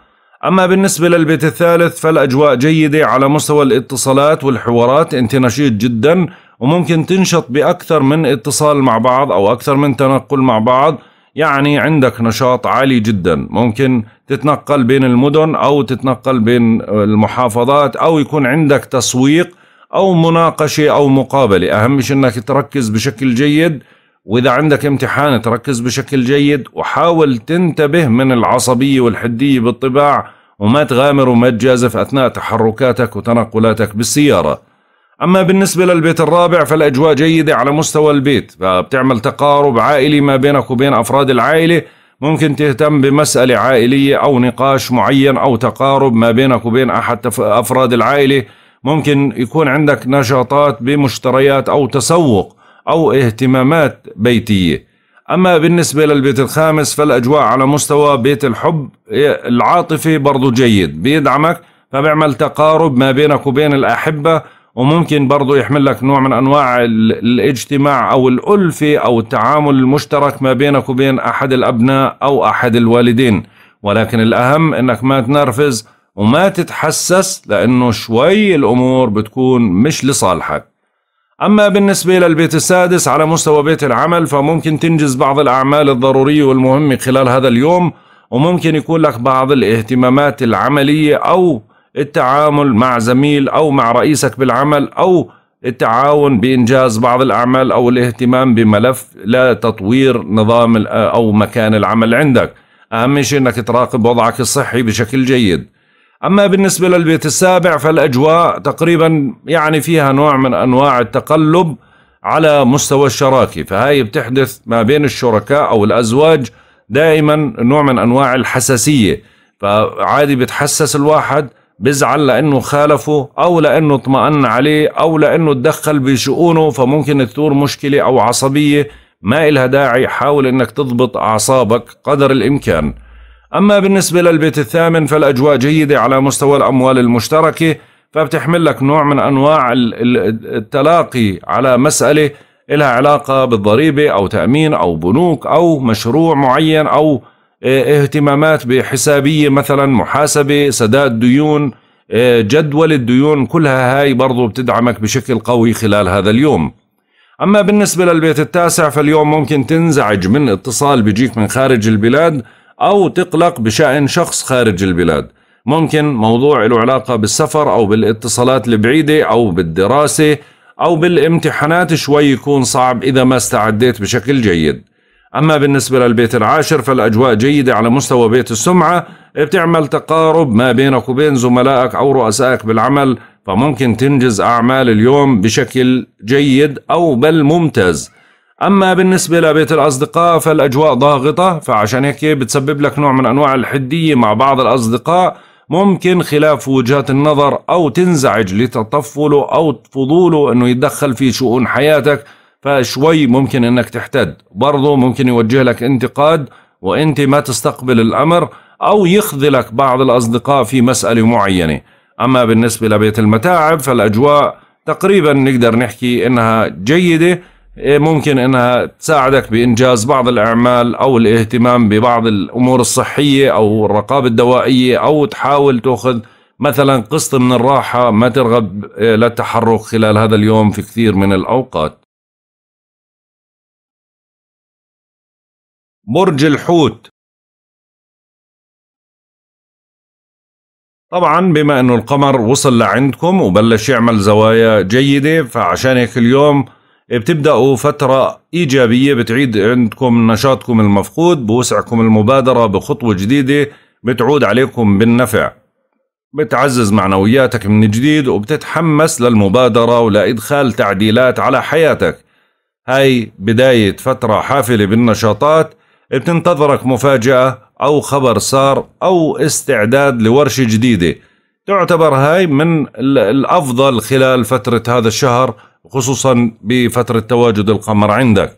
A: أما بالنسبة للبيت الثالث فالأجواء جيدة على مستوى الاتصالات والحوارات أنت نشيط جداً وممكن تنشط بأكثر من اتصال مع بعض أو أكثر من تنقل مع بعض يعني عندك نشاط عالي جدا ممكن تتنقل بين المدن أو تتنقل بين المحافظات أو يكون عندك تسويق أو مناقشة أو مقابلة أهم شيء أنك تركز بشكل جيد وإذا عندك امتحان تركز بشكل جيد وحاول تنتبه من العصبية والحدية بالطباع وما تغامر وما تجازف أثناء تحركاتك وتنقلاتك بالسيارة أما بالنسبة للبيت الرابع فالأجواء جيدة على مستوى البيت فبتعمل تقارب عائلي ما بينك وبين أفراد العائلة ممكن تهتم بمسألة عائلية أو نقاش معين أو تقارب ما بينك وبين أحد أفراد العائلة ممكن يكون عندك نشاطات بمشتريات أو تسوق أو اهتمامات بيتية أما بالنسبة للبيت الخامس فالأجواء على مستوى بيت الحب العاطفي برضو جيد بيدعمك فبيعمل تقارب ما بينك وبين الأحبة وممكن برضه يحمل لك نوع من انواع الاجتماع او الالفه او التعامل المشترك ما بينك وبين احد الابناء او احد الوالدين ولكن الاهم انك ما تنرفز وما تتحسس لانه شوي الامور بتكون مش لصالحك أما بالنسبة للبيت السادس على مستوى بيت العمل فممكن تنجز بعض الأعمال الضرورية والمهمة خلال هذا اليوم وممكن يكون لك بعض الاهتمامات العملية أو التعامل مع زميل أو مع رئيسك بالعمل أو التعاون بإنجاز بعض الأعمال أو الاهتمام بملف لتطوير نظام أو مكان العمل عندك أهم شيء أنك تراقب وضعك الصحي بشكل جيد أما بالنسبة للبيت السابع فالأجواء تقريبا يعني فيها نوع من أنواع التقلب على مستوى الشراكة فهي بتحدث ما بين الشركاء أو الأزواج دائما نوع من أنواع الحساسية فعادي بتحسس الواحد بزعل لانه خالفه او لانه اطمأن عليه او لانه تدخل بشؤونه فممكن تثور مشكله او عصبيه ما إلها داعي حاول انك تضبط اعصابك قدر الامكان. اما بالنسبه للبيت الثامن فالاجواء جيده على مستوى الاموال المشتركه فبتحمل لك نوع من انواع التلاقي على مساله إلها علاقه بالضريبه او تامين او بنوك او مشروع معين او إيه، اهتمامات بحسابية مثلا محاسبة سداد ديون إيه، جدول الديون كلها هاي برضو بتدعمك بشكل قوي خلال هذا اليوم أما بالنسبة للبيت التاسع فاليوم ممكن تنزعج من اتصال بيجيك من خارج البلاد أو تقلق بشأن شخص خارج البلاد ممكن موضوع له علاقة بالسفر أو بالاتصالات البعيدة أو بالدراسة أو بالامتحانات شوي يكون صعب إذا ما استعديت بشكل جيد أما بالنسبة للبيت العاشر فالأجواء جيدة على مستوى بيت السمعة بتعمل تقارب ما بينك وبين زملائك أو رؤسائك بالعمل فممكن تنجز أعمال اليوم بشكل جيد أو بل ممتاز أما بالنسبة لبيت الأصدقاء فالأجواء ضاغطة فعشان هيك بتسبب لك نوع من أنواع الحدية مع بعض الأصدقاء ممكن خلاف وجهات النظر أو تنزعج لتطفله أو فضوله أنه يتدخل في شؤون حياتك فشوي ممكن انك تحتد برضو ممكن يوجه لك انتقاد وانت ما تستقبل الامر او يخذلك بعض الاصدقاء في مسألة معينة اما بالنسبة لبيت المتاعب فالاجواء تقريبا نقدر نحكي انها جيدة إيه، ممكن انها تساعدك بانجاز بعض الاعمال او الاهتمام ببعض الامور الصحية او الرقابة الدوائية او تحاول تاخذ مثلا قسط من الراحة ما ترغب إيه، للتحرك خلال هذا اليوم في كثير من الاوقات
B: برج الحوت طبعا بما انه
A: القمر وصل لعندكم وبلش يعمل زوايا جيدة فعشان هيك اليوم بتبدأوا فترة إيجابية بتعيد عندكم نشاطكم المفقود بوسعكم المبادرة بخطوة جديدة بتعود عليكم بالنفع بتعزز معنوياتك من جديد وبتتحمس للمبادرة ولإدخال تعديلات على حياتك هاي بداية فترة حافلة بالنشاطات بتنتظرك مفاجأة أو خبر صار أو استعداد لورشة جديدة تعتبر هاي من الأفضل خلال فترة هذا الشهر خصوصا بفترة تواجد القمر عندك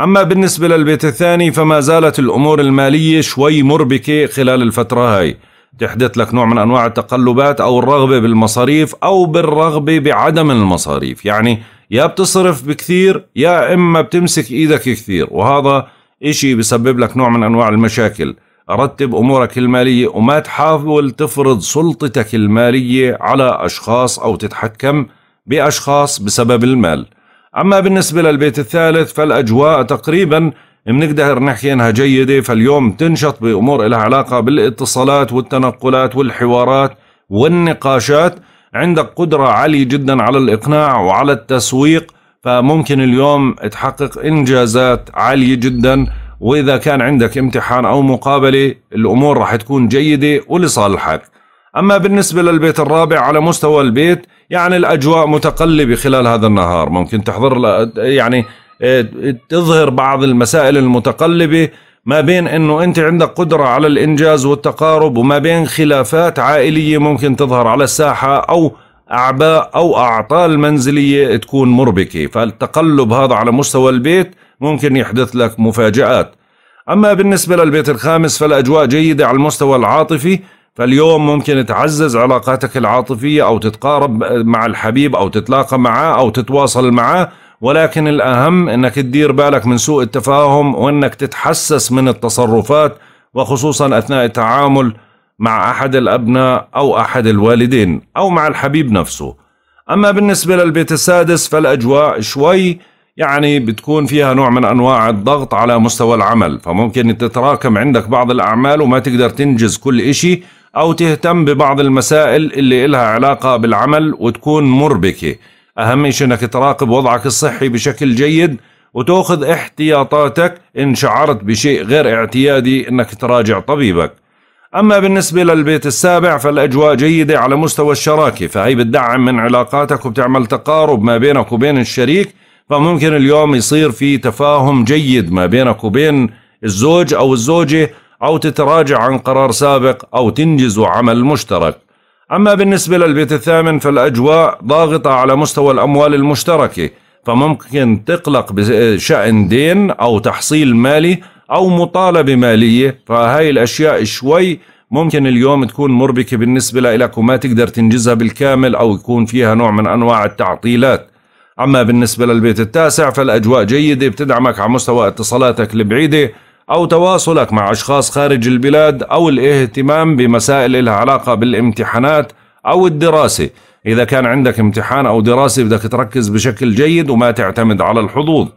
A: أما بالنسبة للبيت الثاني فما زالت الأمور المالية شوي مربكة خلال الفترة هاي تحدث لك نوع من أنواع التقلبات أو الرغبة بالمصاريف أو بالرغبة بعدم المصاريف يعني يا بتصرف بكثير يا إما بتمسك إيدك كثير وهذا إشي بسبب لك نوع من أنواع المشاكل رتب أمورك المالية وما تحاول تفرض سلطتك المالية على أشخاص أو تتحكم بأشخاص بسبب المال أما بالنسبة للبيت الثالث فالأجواء تقريبا بنقدر نحكي إنها جيدة فاليوم تنشط بأمور لها علاقة بالاتصالات والتنقلات والحوارات والنقاشات عندك قدرة عالية جدا على الإقناع وعلى التسويق فممكن اليوم تحقق انجازات عاليه جدا واذا كان عندك امتحان او مقابله الامور راح تكون جيده ولصالحك اما بالنسبه للبيت الرابع على مستوى البيت يعني الاجواء متقلبه خلال هذا النهار ممكن تحضر يعني آه، تظهر بعض المسائل المتقلبه ما بين انه انت عندك قدره على الانجاز والتقارب وما بين خلافات عائليه ممكن تظهر على الساحه او أعباء أو أعطال منزلية تكون مربكة فالتقلب هذا على مستوى البيت ممكن يحدث لك مفاجآت أما بالنسبة للبيت الخامس فالأجواء جيدة على المستوى العاطفي فاليوم ممكن تعزز علاقاتك العاطفية أو تتقارب مع الحبيب أو تتلاقى معه أو تتواصل معه ولكن الأهم أنك تدير بالك من سوء التفاهم وأنك تتحسس من التصرفات وخصوصا أثناء التعامل مع أحد الأبناء أو أحد الوالدين أو مع الحبيب نفسه أما بالنسبة للبيت السادس فالأجواء شوي يعني بتكون فيها نوع من أنواع الضغط على مستوى العمل فممكن تتراكم عندك بعض الأعمال وما تقدر تنجز كل إشي أو تهتم ببعض المسائل اللي إلها علاقة بالعمل وتكون مربكة أهم شيء أنك تراقب وضعك الصحي بشكل جيد وتأخذ احتياطاتك إن شعرت بشيء غير اعتيادي أنك تراجع طبيبك أما بالنسبة للبيت السابع فالأجواء جيدة على مستوى الشراكة فهي بتدعم من علاقاتك وبتعمل تقارب ما بينك وبين الشريك فممكن اليوم يصير في تفاهم جيد ما بينك وبين الزوج أو الزوجة أو تتراجع عن قرار سابق أو تنجز عمل مشترك أما بالنسبة للبيت الثامن فالأجواء ضاغطة على مستوى الأموال المشتركة فممكن تقلق بشأن دين أو تحصيل مالي أو مطالبة مالية فهاي الأشياء شوي ممكن اليوم تكون مربكة بالنسبة لك وما تقدر تنجزها بالكامل أو يكون فيها نوع من أنواع التعطيلات أما بالنسبة للبيت التاسع فالأجواء جيدة بتدعمك على مستوى اتصالاتك البعيدة أو تواصلك مع أشخاص خارج البلاد أو الاهتمام بمسائل لها علاقة بالامتحانات أو الدراسة إذا كان عندك امتحان أو دراسة بدك تركز بشكل جيد وما تعتمد على الحظوظ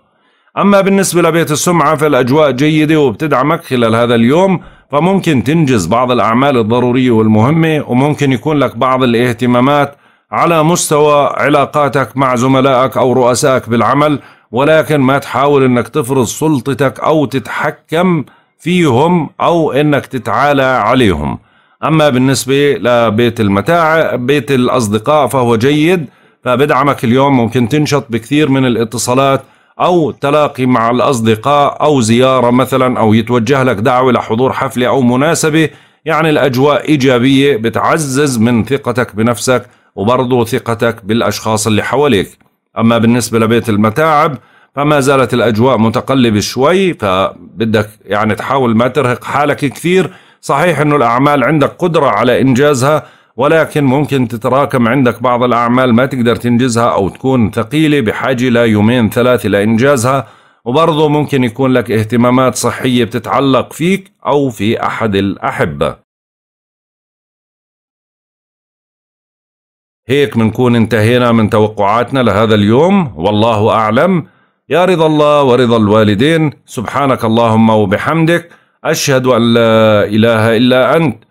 A: أما بالنسبة لبيت السمعة فالأجواء جيدة وبتدعمك خلال هذا اليوم فممكن تنجز بعض الأعمال الضرورية والمهمة وممكن يكون لك بعض الاهتمامات على مستوى علاقاتك مع زملائك أو رؤسائك بالعمل ولكن ما تحاول أنك تفرض سلطتك أو تتحكم فيهم أو أنك تتعالى عليهم أما بالنسبة لبيت المتاع بيت الأصدقاء فهو جيد فبدعمك اليوم ممكن تنشط بكثير من الاتصالات أو تلاقي مع الأصدقاء أو زيارة مثلا أو يتوجه لك دعوة لحضور حفلة أو مناسبة يعني الأجواء إيجابية بتعزز من ثقتك بنفسك وبرضه ثقتك بالأشخاص اللي حواليك أما بالنسبة لبيت المتاعب فما زالت الأجواء متقلبة شوي فبدك يعني تحاول ما ترهق حالك كثير صحيح أنه الأعمال عندك قدرة على إنجازها ولكن ممكن تتراكم عندك بعض الأعمال ما تقدر تنجزها أو تكون ثقيلة بحاجة ليومين ثلاثة لإنجازها وبرضه ممكن يكون لك اهتمامات صحية بتتعلق فيك أو في أحد الأحبة هيك منكون انتهينا من توقعاتنا لهذا اليوم والله أعلم يا رضا الله ورضا الوالدين سبحانك اللهم وبحمدك أشهد أن لا إله إلا أنت